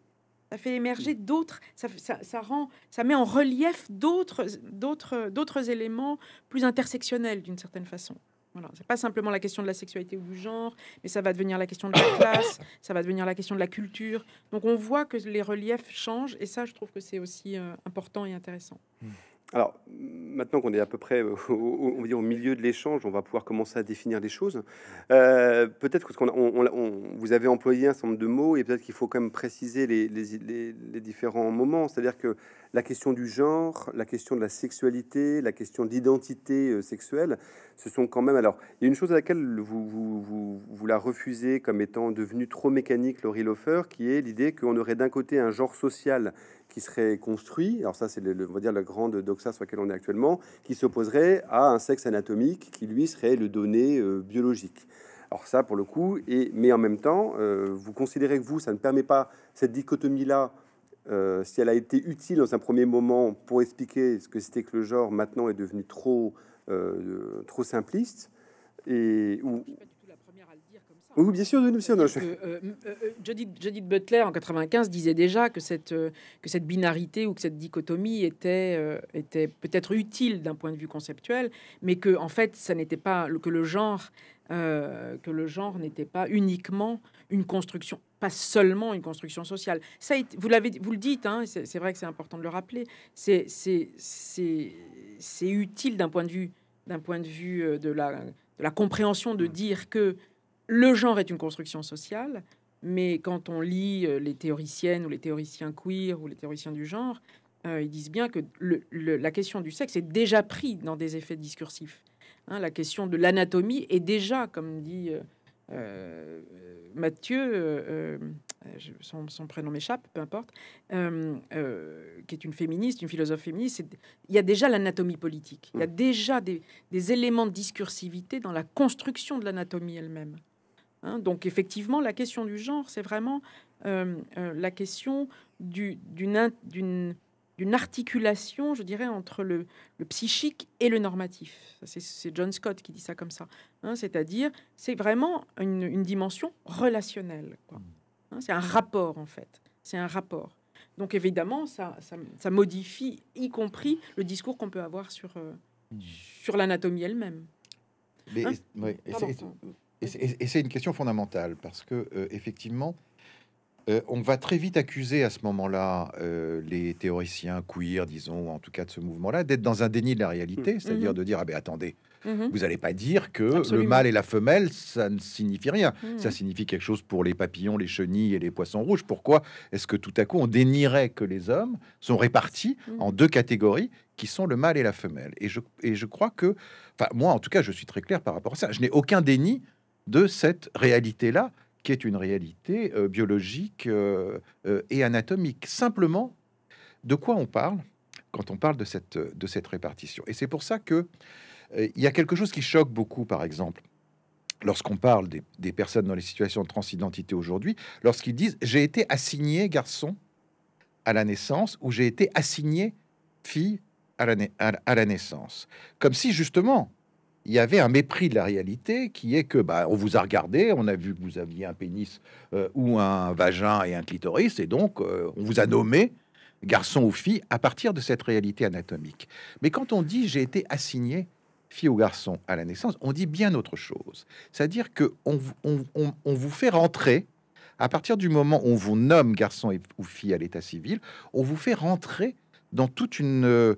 ça fait émerger hmm. d'autres, ça, ça, ça, rend, ça met en relief d'autres, d'autres, d'autres éléments plus intersectionnels d'une certaine façon. Voilà. C'est pas simplement la question de la sexualité ou du genre, mais ça va devenir la question de la classe, ça va devenir la question de la culture. Donc on voit que les reliefs changent et ça, je trouve que c'est aussi euh, important et intéressant. Hmm. Alors, maintenant qu'on est à peu près au, on au milieu de l'échange, on va pouvoir commencer à définir les choses. Euh, peut-être que qu'on vous avez employé un certain nombre de mots et peut-être qu'il faut quand même préciser les, différents moments. C'est-à-dire que la question du genre, la question de la sexualité, la question d'identité euh, sexuelle, ce sont quand même. Alors, il y a une chose à laquelle vous, vous, la refusez comme étant devenue trop mécanique, Laurie Loffer, qui est l'idée qu'on aurait d'un côté un genre social qui serait construit, alors ça c'est le, on va dire la grande doxa sur laquelle on est actuellement, qui s'opposerait à un sexe anatomique qui lui serait le donné euh, biologique. Alors ça pour le coup, et, mais en même temps, euh, vous considérez que vous, ça ne permet pas cette dichotomie-là, euh, si elle a été utile dans un premier moment pour expliquer ce que c'était que le genre, maintenant est devenu trop, trop simpliste, et, ou, oui, bien sûr, bien sûr. Non, je... Judith, Butler en 95 disait déjà que cette euh, que cette binarité ou que cette dichotomie était euh, était peut-être utile d'un point de vue conceptuel, mais que en fait, ça n'était pas que le genre euh, que le genre n'était pas uniquement une construction, pas seulement une construction sociale. Ça, vous l'avez, vous le dites, hein, c'est vrai que c'est important de le rappeler. C'est c'est utile d'un point de vue d'un point de vue de la de la compréhension de mm. dire que le genre est une construction sociale, mais quand on lit euh, les théoriciennes ou les théoriciens queer ou les théoriciens du genre, euh, ils disent bien que la question du sexe est déjà prise dans des effets discursifs. Hein. la question de l'anatomie est déjà, comme dit euh, Mathieu, son, prénom m'échappe, peu importe, qui est une féministe, une philosophe féministe, il y a déjà l'anatomie politique, il y a mm. déjà des éléments de discursivité dans la construction de l'anatomie elle-même. Hein, donc effectivement, la question du genre, c'est vraiment euh, euh, la question d'une articulation, je dirais, entre le, psychique et le normatif. C'est John Scott qui dit ça comme ça. Hein, c'est-à-dire, c'est vraiment une, dimension relationnelle. Hein, c'est un rapport, en fait. C'est un rapport. Donc évidemment, ça, modifie, y compris le discours qu'on peut avoir sur, euh, hmm. sur l'anatomie elle-même. Et, c'est une question fondamentale parce que euh, effectivement, euh, on va très vite accuser à ce moment-là euh, les théoriciens queer, disons, en tout cas de ce mouvement-là, d'être dans un déni de la réalité, mmh. c'est-à-dire mmh. de dire ah ben attendez, mmh. Vous n'allez pas dire que le mâle et la femelle, ça ne signifie rien. Ça signifie quelque chose pour les papillons, les chenilles et les poissons rouges. Pourquoi est-ce que tout à coup on dénierait que les hommes sont répartis en deux catégories qui sont le mâle et la femelle Et je, et je crois que, enfin moi en tout cas, je suis très clair par rapport à ça. Je n'ai aucun déni de cette réalité-là, qui est une réalité euh, biologique euh, euh, et anatomique. Simplement, de quoi on parle quand on parle de cette, de cette répartition Et c'est pour ça que il y a quelque chose qui choque beaucoup, par exemple, lorsqu'on parle des, personnes dans les situations de transidentité aujourd'hui, lorsqu'ils disent j'ai été assigné garçon à la naissance ou j'ai été assigné fille à la naissance. Comme si justement il y avait un mépris de la réalité qui est que bah, on vous a regardé, on a vu que vous aviez un pénis euh, ou un vagin et un clitoris, et donc euh, on vous a nommé garçon ou fille à partir de cette réalité anatomique. Mais quand on dit j'ai été assigné fille ou garçon à la naissance, on dit bien autre chose. C'est-à-dire que on, vous fait rentrer à partir du moment où on vous nomme garçon ou fille à l'état civil, on vous fait rentrer dans toute une euh,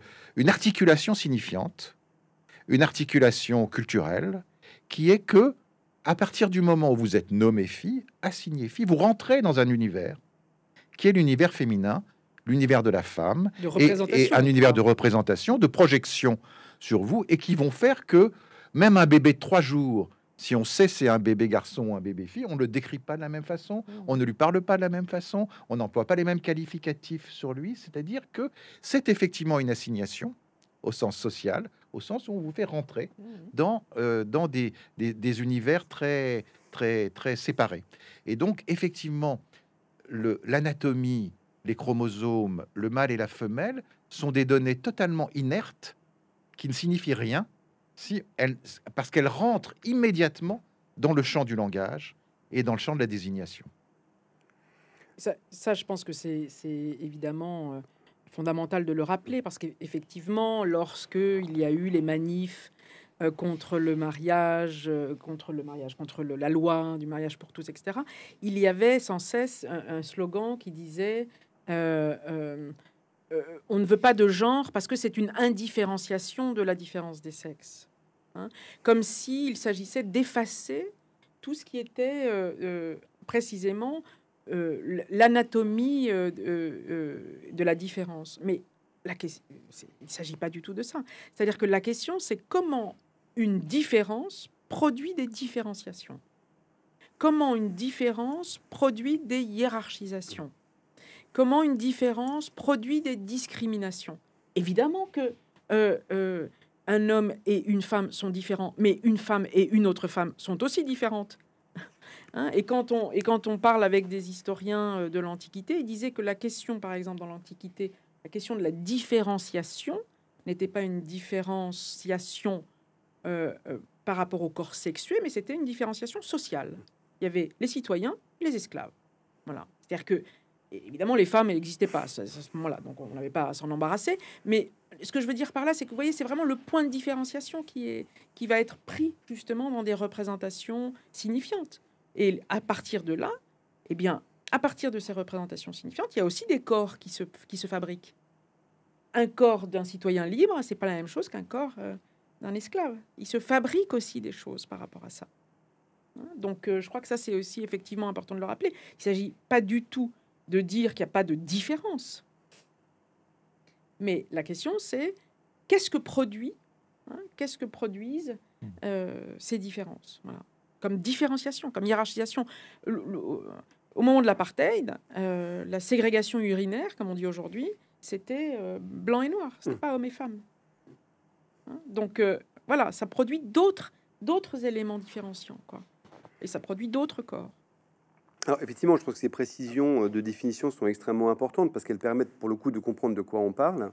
articulation signifiante une articulation culturelle qui est que, à partir du moment où vous êtes nommé fille, assigné fille, vous rentrez dans un univers qui est l'univers féminin, l'univers de la femme, et, un univers de représentation, de projection sur vous, et qui vont faire que même un bébé de trois jours, si on sait c'est un bébé garçon un bébé fille, on le décrit pas de la même façon, mm. on ne lui parle pas de la même façon, on n'emploie pas les mêmes qualificatifs sur lui, c'est-à-dire que c'est effectivement une assignation au sens social, au sens où on vous fait rentrer mmh, mmh. dans, euh, dans des, univers très, très, très séparés. Et donc, effectivement, l'anatomie, les chromosomes, le mâle et la femelle sont des données totalement inertes qui ne signifient rien si elles, parce qu'elles rentrent immédiatement dans le champ du langage et dans le champ de la désignation. Ça, ça je pense que c'est évidemment euh, fondamental de le rappeler parce qu'effectivement, lorsque il y a eu les manifs euh, euh, contre le mariage, contre le mariage, contre la loi hein, du mariage pour tous, etc. Il y avait sans cesse un, slogan qui disait euh, on ne veut pas de genre parce que c'est une indifférenciation de la différence des sexes, hein. comme s'il s'agissait d'effacer tout ce qui était précisément euh, l'anatomie euh, euh, de la différence. Mais la question, il ne s'agit pas du tout de ça. C'est-à-dire que la question, c'est comment une différence produit des différenciations. Comment une différence produit des hiérarchisations. Comment une différence produit des discriminations. Évidemment que un homme et une femme sont différents, mais une femme et une autre femme sont aussi différentes. Hein, et, quand on, et quand on parle avec des historiens euh, de l'Antiquité, ils disaient que la question, par exemple, dans l'Antiquité, la question de la différenciation n'était pas une différenciation euh, euh, par rapport au corps sexué, mais c'était une différenciation sociale. Il y avait les citoyens les esclaves. Voilà. C'est-à-dire que, évidemment, les femmes n'existaient pas à ce, moment-là, donc on n'avait pas à s'en embarrasser. Mais ce que je veux dire par là, c'est que vous voyez, c'est vraiment le point de différenciation qui, est, qui va être pris justement dans des représentations signifiantes. Et à partir de là, eh bien, à partir de ces représentations signifiantes, il y a aussi des corps qui se, qui se fabriquent. Un corps d'un citoyen libre, c'est pas la même chose qu'un corps euh, d'un esclave. Il se fabrique aussi des choses par rapport à ça. Hein, donc, euh, je crois que ça, c'est aussi effectivement important de le rappeler. Il ne s'agit pas du tout de dire qu'il n'y a pas de différence. Mais la question, c'est qu'est-ce que produit, hein, qu'est-ce que produisent hmm. euh, ces différences voilà comme différenciation, comme hiérarchisation. au moment de l'apartheid, euh, la ségrégation urinaire, comme on dit aujourd'hui, c'était euh, blanc et noir, c'était hmm. pas homme et femme. Hein, donc euh, voilà, ça produit d'autres d'autres éléments différenciants, quoi. Et ça produit d'autres corps. Alors effectivement, je trouve que ces précisions de définition sont extrêmement importantes parce qu'elles permettent pour le coup de comprendre de quoi on parle.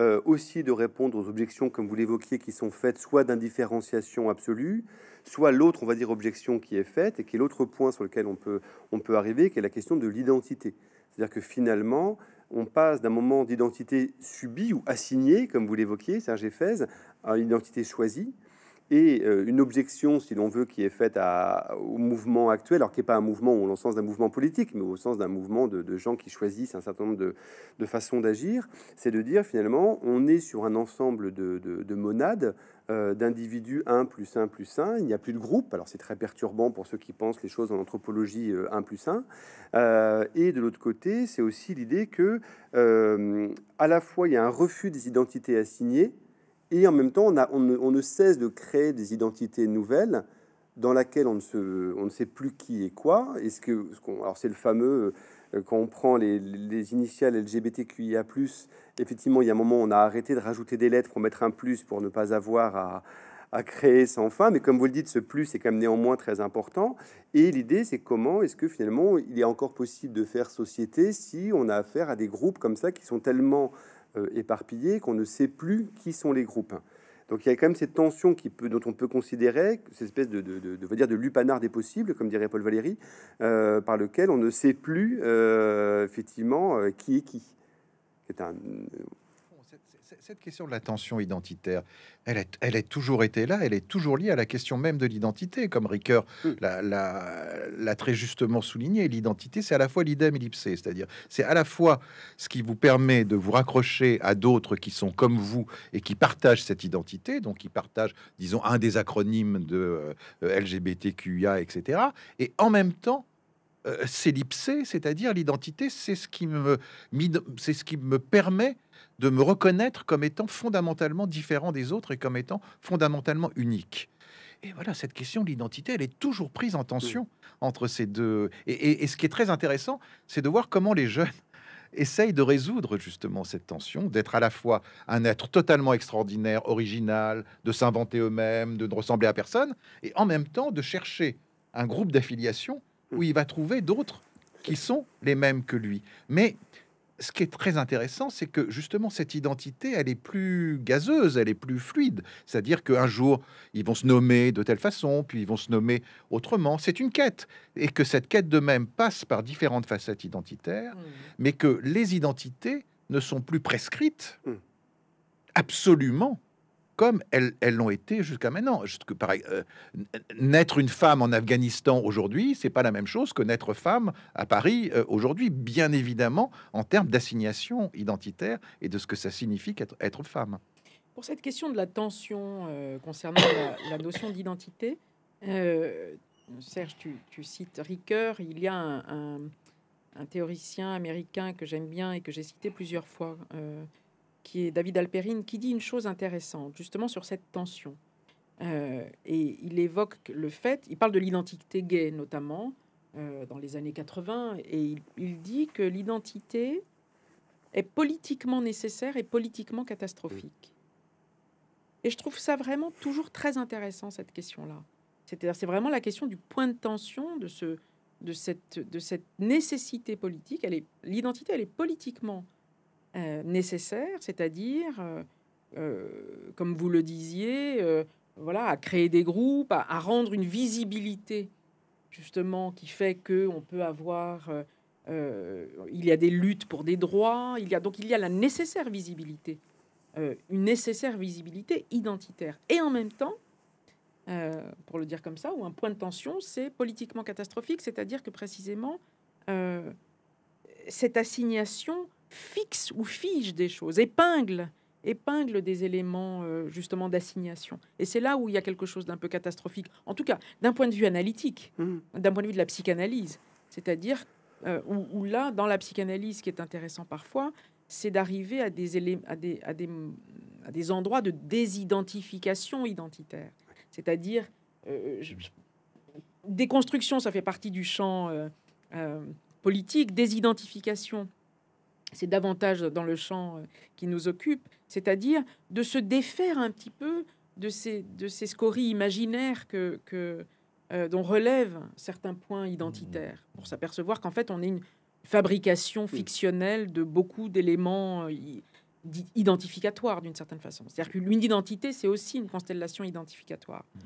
Euh, aussi de répondre aux objections, comme vous l'évoquiez, qui sont faites soit d'indifférenciation absolue, soit l'autre, on va dire, objection qui est faite, et qui est l'autre point sur lequel on peut, on peut arriver, qui est la question de l'identité. C'est-à-dire que finalement, on passe d'un moment d'identité subie ou assignée, comme vous l'évoquiez, Serge Fez, à une identité choisie, et euh, une objection, si l'on veut, qui est faite au mouvement actuel, alors qui n'est pas un mouvement au sens d'un mouvement politique, mais au sens d'un mouvement de, gens qui choisissent un certain nombre de, façons d'agir, c'est de dire finalement, on est sur un ensemble de, monades euh, d'individus 1 plus 1 plus 1, il n'y a plus de groupe, alors c'est très perturbant pour ceux qui pensent les choses en anthropologie 1 euh, plus 1, et de l'autre côté, c'est aussi l'idée que à la fois il y a un refus des identités assignées, et en même temps, on, a, on, ne, cesse de créer des identités nouvelles dans laquelle on ne, se, on ne sait plus qui est quoi. Est-ce que, ce alors c'est le fameux, euh, quand on prend les, initiales LGBTQIA+, effectivement, il y a un moment, on a arrêté de rajouter des lettres pour mettre un plus pour ne pas avoir à, à créer sans fin. Mais comme vous le dites, ce plus est quand même néanmoins très important. Et l'idée, c'est comment est-ce que finalement, il est encore possible de faire société si on a affaire à des groupes comme ça qui sont tellement euh, éparpillés qu'on ne sait plus qui sont les groupes. Donc il y a quand même cette tension qui peut, dont on peut considérer cette espèce de, de, de, dire de lupanard des possibles, comme dirait Paul Valéry, euh, par lequel on ne sait plus euh, effectivement qui est qui. C'est un, cette question de la tension identitaire, elle, est, toujours été là, elle est toujours liée à la question même de l'identité. Comme Ricoeur mm. l'a très justement souligné, l'identité, c'est à la fois l'idem et l'ipsé, c'est-à-dire c'est à la fois ce qui vous permet de vous raccrocher à d'autres qui sont comme vous et qui partagent cette identité, donc qui partagent, disons, un des acronymes de euh, LGBTQIA, etc. Et en même temps, euh, c'est l'ipsé, c'est-à-dire l'identité, c'est ce qui me, c'est ce qui me permet de me reconnaître comme étant fondamentalement différent des autres et comme étant fondamentalement unique. Et voilà, cette question de l'identité, elle est toujours prise en tension mm. entre ces deux. Et, ce qui est très intéressant, c'est de voir comment les jeunes essayent de résoudre justement cette tension, d'être à la fois un être totalement extraordinaire, original, de s'inventer eux-mêmes, de ne ressembler à personne, et en même temps de chercher un groupe d'affiliation où mm. il va trouver d'autres qui sont les mêmes que lui. Mais ce qui est très intéressant, c'est que justement cette identité, elle est plus gazeuse, elle est plus fluide. C'est-à-dire qu'un jour, ils vont se nommer de telle façon, puis ils vont se nommer autrement. C'est une quête. Et que cette quête de même passe par différentes facettes identitaires, mmh. mais que les identités ne sont plus prescrites. Mmh. Absolument comme elles, elles l'ont été jusqu'à maintenant. que euh, naître une femme en Afghanistan aujourd'hui, c'est pas la même chose que naître femme à Paris euh, aujourd'hui, bien évidemment, en termes d'assignation identitaire et de ce que ça signifie qu'être être femme. Pour cette question de la tension euh, concernant la, notion d'identité, Serge, tu, cites Ricoeur, il y a un théoricien américain que j'aime bien et que j'ai cité plusieurs fois qui est David Alperine, qui dit une chose intéressante justement sur cette tension. Euh, et il évoque le fait, il parle de l'identité gay notamment euh, dans les années 80, et il, dit que l'identité est politiquement nécessaire et politiquement catastrophique. Et je trouve ça vraiment toujours très intéressant, cette question-là. C'est-à-dire, c'est vraiment la question du point de tension de, ce, de, cette, de cette nécessité politique. L'identité, elle est politiquement euh, nécessaire, c'est-à-dire, euh, euh, comme vous le disiez, voilà, à créer des groupes, à, rendre une visibilité justement qui fait que on peut avoir, il y a des luttes pour des droits, il y a donc il y a la nécessaire visibilité, une nécessaire visibilité identitaire, et en même temps pour le dire comme ça, ou un point de tension, c'est politiquement catastrophique, c'est-à-dire que précisément, cette assignation fixe ou fige des choses, épingle épingle des éléments euh, justement d'assignation. Et c'est là où il y a quelque chose d'un peu catastrophique, en tout cas d'un point de vue analytique, mm. d'un point de vue de la psychanalyse. C'est-à-dire euh, où, là, dans la psychanalyse, ce qui est intéressant parfois, c'est d'arriver à des, à, des, endroits de désidentification identitaire. C'est-à-dire, euh, déconstruction, ça fait partie du champ politique, désidentification c'est davantage dans le champ euh, qui nous occupe, c'est-à-dire de se défaire un petit peu de ces, de ces scories imaginaires que, euh, dont relèvent certains points identitaires, mmh. pour s'apercevoir qu'en fait, on est une fabrication fictionnelle de beaucoup d'éléments euh, identificatoires d'une certaine façon. C'est-à-dire qu'une identité, c'est aussi une constellation identificatoire. Mmh.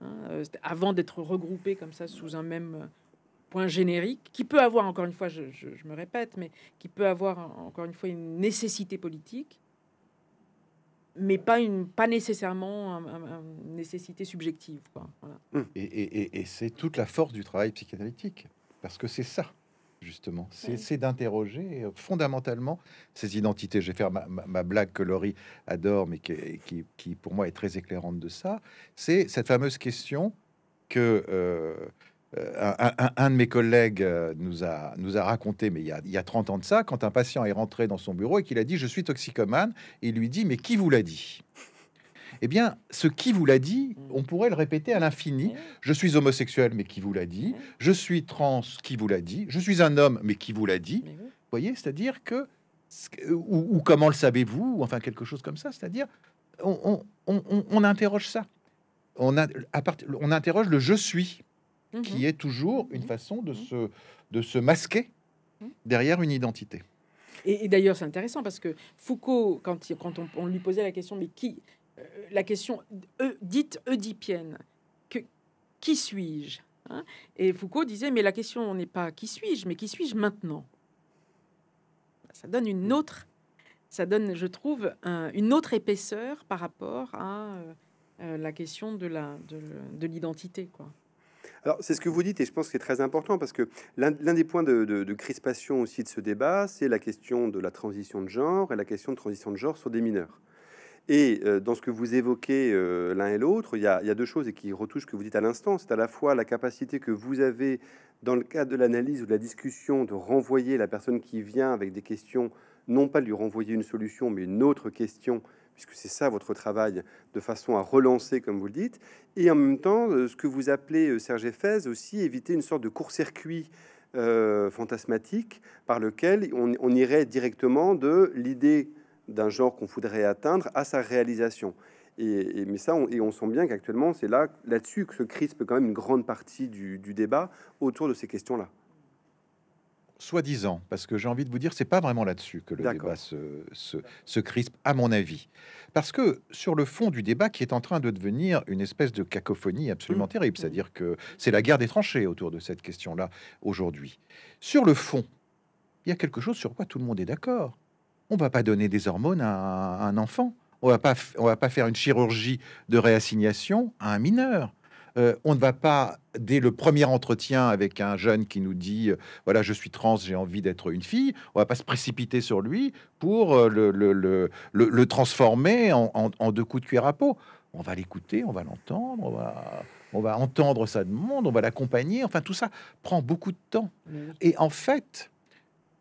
Hein, avant d'être regroupé comme ça sous un même générique, qui peut avoir, encore une fois, je, me répète, mais qui peut avoir, encore une fois, une nécessité politique, mais pas, une, pas nécessairement une, nécessité subjective. Quoi. Hum. Et, c'est toute la force du travail psychanalytique, parce que c'est ça, justement. C'est d'interroger euh, fondamentalement ces identités. J'ai fait ma, ma, blague que Laurie adore, mais qui, qui, pour moi est très éclairante de ça. C'est cette fameuse question que... Euh, euh, un, de mes collègues euh, nous a, nous a raconté, mais il y a, 30 ans de ça, quand un patient est rentré dans son bureau et qu'il a dit Je suis toxicomane, et il lui dit Mais qui vous l'a dit eh bien, ce qui vous l'a dit, on pourrait le répéter à l'infini. Je suis homosexuel, mais qui vous l'a dit Je suis trans, qui vous l'a dit Je suis un homme, mais qui vous l'a dit Vous voyez, c'est-à-dire que ou, comment le savez-vous Enfin, quelque chose comme ça. C'est-à-dire, on, interroge ça. On, a, à on interroge le je suis qui mhm. est toujours une mhm. façon de, mhm. se, de se masquer derrière une identité. Et, d'ailleurs, c'est intéressant parce que Foucault, quand, on, lui posait la question, mais qui euh, La question euh, dite oedipienne, que, qui suis-je hein Et Foucault disait, mais la question n'est pas qui suis-je, mais qui suis-je maintenant bah, Ça donne une autre, ça donne, je trouve, une autre épaisseur par rapport à euh, la question de l'identité. de quoi. Alors, c'est ce que vous dites, et je pense que c'est très important, parce que l'un des points de, crispation aussi de ce débat, c'est la question de la transition de genre et la question de transition de genre sur des mineurs. Et euh, dans ce que vous évoquez euh, l'un et l'autre, il y, a deux choses et qui retouchent ce que vous dites à l'instant. C'est à la fois la capacité que vous avez, dans le cadre de l'analyse ou de la discussion, de renvoyer la personne qui vient avec des questions, non pas lui renvoyer une solution, mais une autre question puisque c'est ça votre travail, de façon à relancer, comme vous le dites, et en même temps, euh, ce que vous appelez, euh, Serge ephèse aussi éviter une sorte de court-circuit euh, fantasmatique par lequel on, irait directement de l'idée d'un genre qu'on voudrait atteindre à sa réalisation. Et, mais ça, on, sent bien qu'actuellement, c'est là, là-dessus que se crispe quand même une grande partie du débat autour de ces questions-là soi-disant, parce que j'ai envie de vous dire, c'est pas vraiment là-dessus que le débat se, se, crispe, à mon avis. Parce que sur le fond du débat qui est en train de devenir une espèce de cacophonie absolument mmh. terrible, mmh. c'est-à-dire que c'est la guerre des tranchées autour de cette question-là aujourd'hui. Sur le fond, il y a quelque chose sur quoi tout le monde est d'accord. On va pas donner des hormones à, un enfant. On va on va pas faire une chirurgie de réassignation à un mineur. Euh, on ne va pas, dès le premier entretien avec un jeune qui nous dit, euh, voilà, je suis trans, j'ai envie d'être une fille, on va pas se précipiter sur lui pour euh, le, le, transformer en, deux coups de cuir à peau. On va l'écouter, on va l'entendre, on va, on va entendre sa demande, on va l'accompagner. Enfin, tout ça prend beaucoup de temps. Et en fait,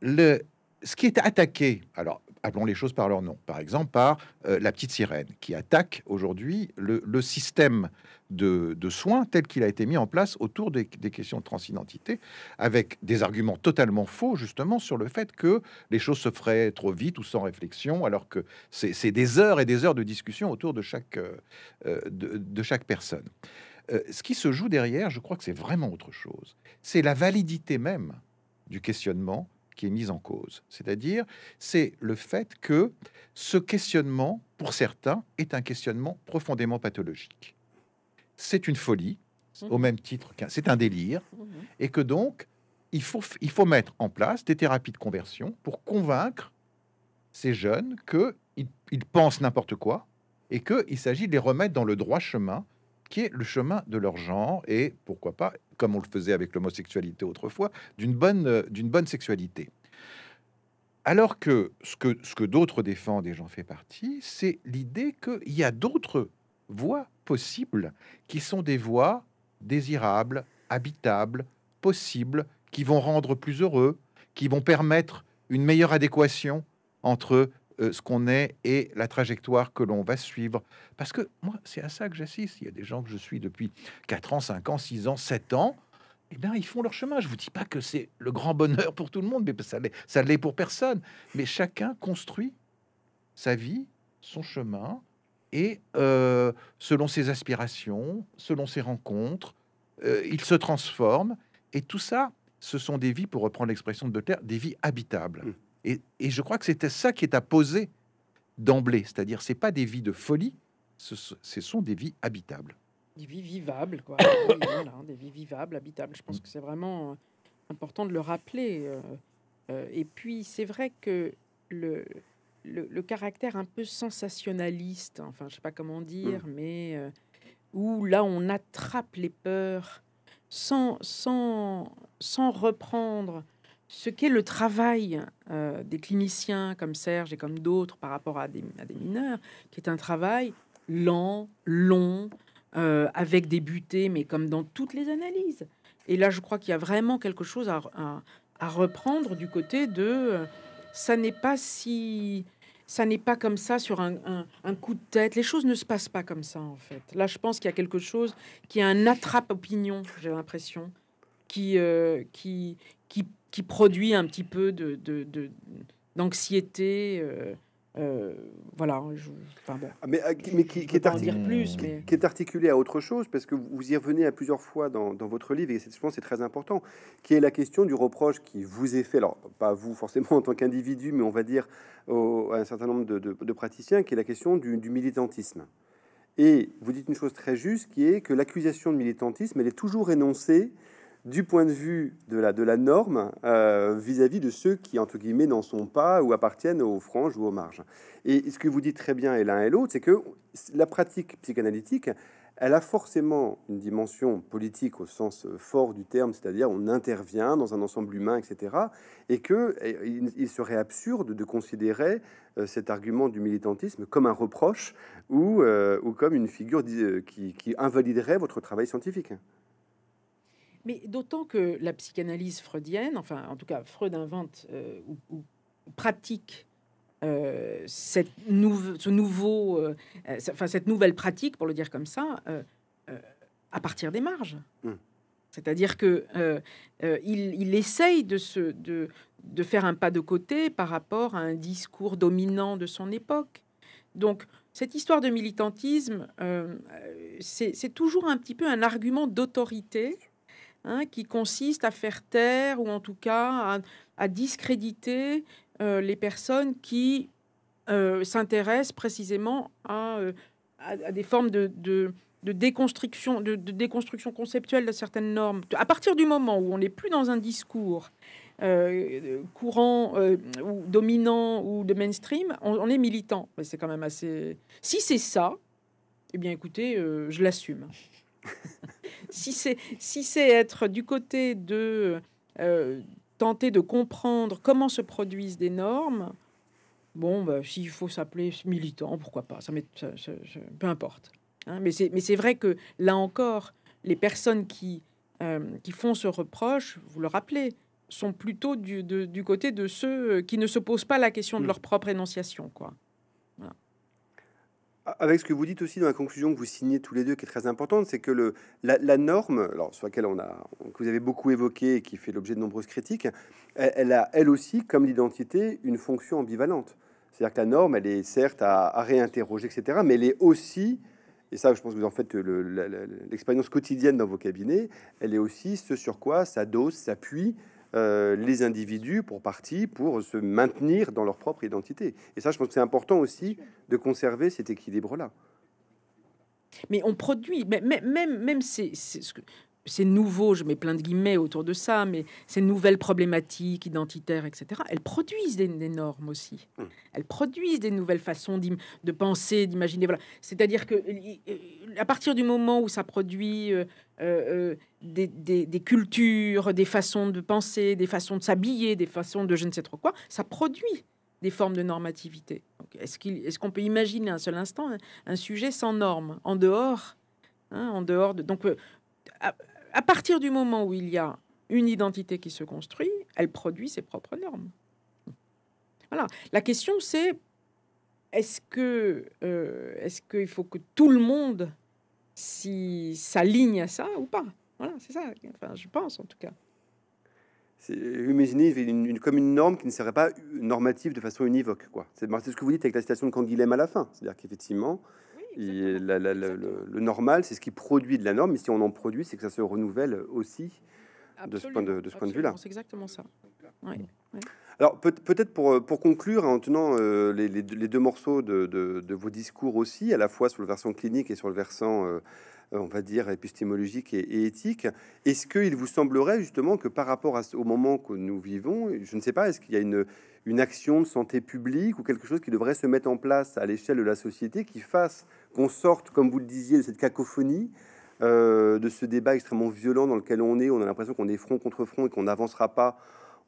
le, ce qui est attaqué, alors appelons les choses par leur nom. Par exemple, par euh, la petite sirène, qui attaque aujourd'hui le, système de, soins tel qu'il a été mis en place autour des, questions de transidentité, avec des arguments totalement faux, justement, sur le fait que les choses se feraient trop vite ou sans réflexion, alors que c'est des heures et des heures de discussion autour de chaque, euh, de, chaque personne. Euh, ce qui se joue derrière, je crois que c'est vraiment autre chose. C'est la validité même du questionnement qui est mise en cause. C'est-à-dire, c'est le fait que ce questionnement, pour certains, est un questionnement profondément pathologique. C'est une folie, mhm. au même titre qu'un... C'est un délire, mhm. et que donc, il faut, il faut mettre en place des thérapies de conversion pour convaincre ces jeunes qu'ils ils pensent n'importe quoi et qu'il s'agit de les remettre dans le droit chemin qui est le chemin de leur genre et pourquoi pas, comme on le faisait avec l'homosexualité autrefois, d'une bonne, euh, d'une bonne sexualité. Alors que ce que, ce que d'autres défendent, et j'en fais partie, c'est l'idée qu'il y a d'autres voies possibles qui sont des voies désirables, habitables, possibles, qui vont rendre plus heureux, qui vont permettre une meilleure adéquation entre euh, ce qu'on est et la trajectoire que l'on va suivre. Parce que moi, c'est à ça que j'assiste. Il y a des gens que je suis depuis 4 ans, 5 ans, 6 ans, 7 ans. Eh bien, ils font leur chemin. Je vous dis pas que c'est le grand bonheur pour tout le monde, mais ça ne l'est pour personne. Mais chacun construit sa vie, son chemin, et euh, selon ses aspirations, selon ses rencontres, euh, il se transforme. Et tout ça, ce sont des vies, pour reprendre l'expression de Terre, des vies habitables. Mmh. Et, je crois que c'était ça qui est à poser d'emblée. C'est-à-dire, ce pas des vies de folie, ce, sont des vies habitables. Des vies vivables, quoi. Hein, des vies vivables, habitables. Je pense mm. que c'est vraiment euh, important de le rappeler. Euh, euh, et puis, c'est vrai que le, caractère un peu sensationnaliste, enfin, je sais pas comment dire, mm. mais où là, on attrape les peurs sans, sans, sans reprendre ce qu'est le travail euh, des cliniciens comme Serge et comme d'autres par rapport à des, mineurs, qui est un travail lent, long, euh, avec des butées, mais comme dans toutes les analyses. Et là, je crois qu'il y a vraiment quelque chose à, reprendre du côté de euh, ça n'est pas si. Ça n'est pas comme ça sur un, coup de tête. Les choses ne se passent pas comme ça, en fait. Là, je pense qu'il y a quelque chose qui est un attrape-opinion, j'ai l'impression, qui, qui, qui qui produit un petit peu de, d'anxiété. Euh, euh, voilà. enfin bon, ah, euh, mais, qui, est plus, qui, est articulé à autre chose, parce que vous y revenez à plusieurs fois dans, votre livre, et je pense c'est très important, qui est la question du reproche qui vous est fait, alors pas vous forcément en tant qu'individu, mais on va dire au, à un certain nombre de, praticiens, qui est la question du, du militantisme. Et vous dites une chose très juste, qui est que l'accusation de militantisme, elle est toujours énoncée du point de vue de la, norme euh, vis-à-vis de ceux qui, entre guillemets, n'en sont pas ou appartiennent aux franges ou aux marges. Et ce que vous dites très bien, et l'un et l'autre, c'est que la pratique psychanalytique, elle a forcément une dimension politique au sens fort du terme, c'est-à-dire on intervient dans un ensemble humain, etc. Et qu'il serait absurde de considérer euh, cet argument du militantisme comme un reproche ou, euh, comme une figure qui invaliderait votre travail scientifique. Mais d'autant que la psychanalyse freudienne, enfin en tout cas Freud invente euh, ou, pratique euh, cette, ce nouveau, euh, enfin, cette nouvelle pratique, pour le dire comme ça, à partir des marges. Hmm. C'est-à-dire que il, essaye de, de, faire un pas de côté par rapport à un discours dominant de son époque. Donc, cette histoire de militantisme, c'est toujours un petit peu un argument d'autorité Hein, qui consiste à faire taire ou en tout cas à, discréditer euh, les personnes qui euh, s'intéressent précisément euh, à, des formes de, déconstruction, de, déconstruction conceptuelle de certaines normes. À partir du moment où on n'est plus dans un discours courant ou dominant ou de mainstream, on, est militant. Mais c'est quand même assez. Si c'est ça, eh bien écoutez, je l'assume. si c'est être du côté de euh, tenter de comprendre comment se produisent des normes, bon, bah, s'il faut s'appeler militant, pourquoi pas, ça, m'est peu importe. Hein. mais c'est vrai que là encore, les personnes euh, qui, font ce reproche, vous le rappelez, sont plutôt du, du côté de ceux euh, qui ne se posent pas la question de mm. leur propre énonciation, quoi. Avec ce que vous dites aussi dans la conclusion que vous signez tous les deux, qui est très importante, c'est que la, norme, alors, sur laquelle on a, que vous avez beaucoup évoqué et qui fait l'objet de nombreuses critiques, elle, a elle aussi, comme l'identité, une fonction ambivalente. C'est-à-dire que la norme, elle est certes à, réinterroger, etc., mais elle est aussi, et ça je pense que vous en faites l'expérience quotidienne dans vos cabinets, elle est aussi ce sur quoi ça dose, s'appuie, euh, les individus pour partie pour se maintenir dans leur propre identité. Et ça, je pense que c'est important aussi de conserver cet équilibre-là. Mais on produit, même, même, c'est, ce que ces nouveaux, je mets plein de guillemets autour de ça, mais ces nouvelles problématiques identitaires, etc., elles produisent des, normes aussi. Hmm. Elles produisent des nouvelles façons de penser, d'imaginer. Voilà. C'est-à-dire que à partir du moment où ça produit euh, euh, euh, des, cultures, des façons de penser, des façons de s'habiller, des façons de je ne sais trop quoi, ça produit des formes de normativité. Est-ce qu'on peut imaginer un seul instant un, sujet sans normes, en dehors hein, en dehors de donc à partir du moment où il y a une identité qui se construit, elle produit ses propres normes. Voilà. La question, c'est est-ce que euh, est-ce qu'il faut que tout le monde s'aligne à ça ou pas Voilà, c'est ça. Enfin, je pense en tout cas. C'est une, une, comme une norme qui ne serait pas normative de façon univoque. quoi. C'est ce que vous dites avec la citation de Canguilhem à la fin. C'est-à-dire qu'effectivement, le, normal, c'est ce qui produit de la norme. Et si on en produit, c'est que ça se renouvelle aussi de ce point de, vue-là. C'est exactement ça. Alors peut-être pour, euh, conclure hein, en tenant euh, les, deux morceaux de, vos discours aussi, à la fois sur le versant clinique et sur le versant, euh, on va dire, épistémologique et, éthique, est-ce qu'il vous semblerait justement que par rapport au moment que nous vivons, je ne sais pas, est-ce qu'il y a une action de santé publique ou quelque chose qui devrait se mettre en place à l'échelle de la société qui fasse qu'on sorte, comme vous le disiez, de cette cacophonie, euh, de ce débat extrêmement violent dans lequel on est. On a l'impression qu'on est front contre front et qu'on n'avancera pas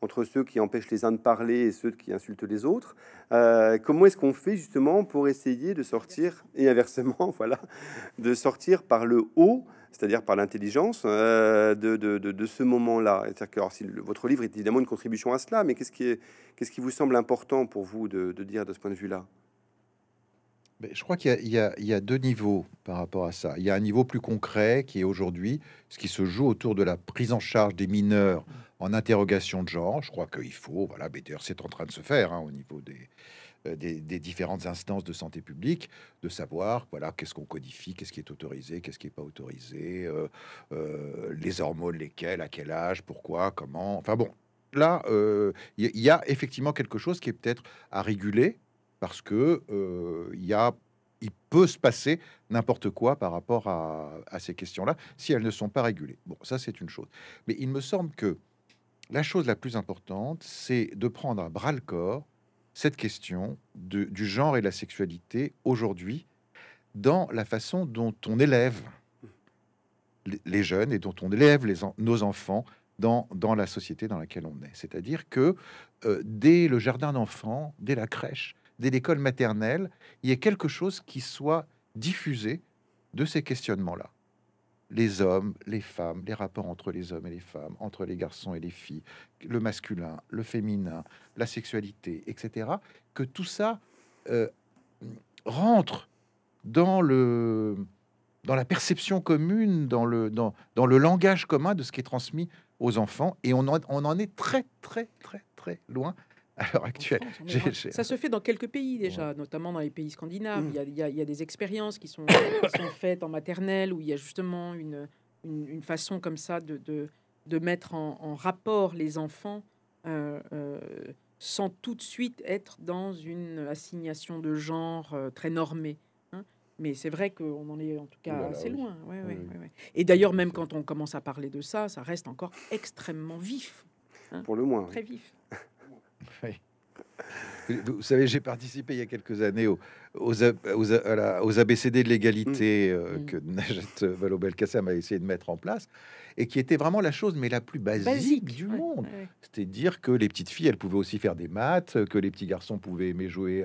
entre ceux qui empêchent les uns de parler et ceux qui insultent les autres. Euh, comment est-ce qu'on fait justement pour essayer de sortir, et inversement, voilà, de sortir par le haut, c'est-à-dire par l'intelligence, euh, de, ce moment-là C'est-à-dire que si votre livre est évidemment une contribution à cela, mais qu'est-ce qui, est, qu'est-ce qui vous semble important pour vous de, dire de ce point de vue-là je crois qu'il y, a deux niveaux par rapport à ça. Il y a un niveau plus concret qui est aujourd'hui ce qui se joue autour de la prise en charge des mineurs en interrogation de genre. Je crois qu'il faut, voilà, BDR, c'est en train de se faire hein, au niveau euh, des, différentes instances de santé publique, de savoir voilà qu'est-ce qu'on codifie, qu'est-ce qui est autorisé, qu'est-ce qui n'est pas autorisé, euh, euh, les hormones, lesquelles, à quel âge, pourquoi, comment. Enfin bon, là, il y, a effectivement quelque chose qui est peut-être à réguler, parce que euh, il il peut se passer n'importe quoi par rapport à, ces questions-là si elles ne sont pas régulées. Bon, ça c'est une chose. Mais il me semble que la chose la plus importante, c'est de prendre à bras le corps cette question du genre et de la sexualité aujourd'hui dans la façon dont on élève les jeunes et dont on élève nos enfants dans, dans, la société dans laquelle on est. C'est-à-dire que euh, dès le jardin d'enfants, dès la crèche, dès l'école maternelle, il y ait quelque chose qui soit diffusé de ces questionnements-là. Les hommes, les femmes, les rapports entre les hommes et les femmes, entre les garçons et les filles, le masculin, le féminin, la sexualité, etc. Que tout ça euh, rentre dans le dans la perception commune, dans le, dans, dans le langage commun de ce qui est transmis aux enfants. Et on en, on en est très, très, très, très loin à l'heure actuelle. Ça se fait dans quelques pays déjà, notamment dans les pays scandinaves. Mm. Il, y a, des expériences qui sont, faites en maternelle où il y a justement une, une, façon comme ça de, de, mettre en, rapport les enfants euh, euh, sans tout de suite être dans une assignation de genre euh, très normée. Hein. Mais c'est vrai qu'on en est en tout cas assez loin. Et d'ailleurs, même quand on commence à parler de ça, ça reste encore extrêmement vif. Hein. Pour le moins. Très vif. Vous savez, j'ai participé il y a quelques années aux, ABCD de l'égalité mm. Euh, mm. que Najat Vallaud-Belkacem a essayé de mettre en place et qui était vraiment la chose, mais la plus basique, du monde. c'était C'est-à-dire que les petites filles, elles pouvaient aussi faire des maths, que les petits garçons pouvaient aimer jouer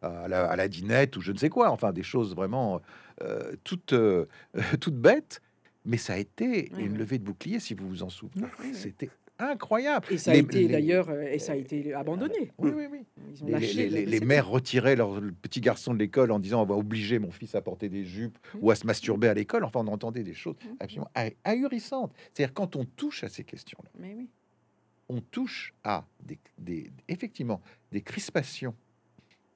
à la, dinette ou je ne sais quoi. Enfin, des choses vraiment euh, toutes, euh, toutes bêtes. Mais ça a été une levée de bouclier, si vous vous en souvenez. C'était incroyable. Et ça a été d'ailleurs, euh, et ça a été abandonné. Ah bah, oui, oui, oui. les, mères retiraient leurs petit garçon de l'école en disant on va obliger mon fils à porter des jupes mmh. ou à se masturber à l'école. Enfin, on entendait des choses mmh. absolument ahurissantes. C'est-à-dire quand on touche à ces questions-là, oui. on touche à des, effectivement des crispations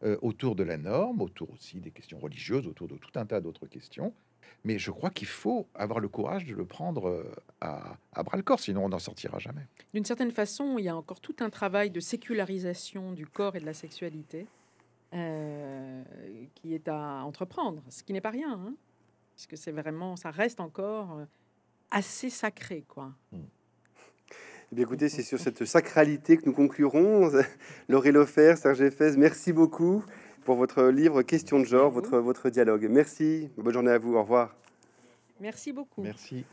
euh, autour de la norme, autour aussi des questions religieuses, autour de tout un tas d'autres questions mais je crois qu'il faut avoir le courage de le prendre euh, à, bras le corps, sinon on n'en sortira jamais. D'une certaine façon, il y a encore tout un travail de sécularisation du corps et de la sexualité euh, qui est à entreprendre, ce qui n'est pas rien, hein, parce que c'est vraiment, ça reste encore euh, assez sacré, quoi. Hmm. Eh bien, écoutez, c'est sur cette sacralité que nous conclurons. Laurie Lofer, Serge Fès, merci beaucoup pour votre livre Question de genre, votre, votre dialogue. Merci, bonne journée à vous, au revoir. Merci beaucoup. Merci.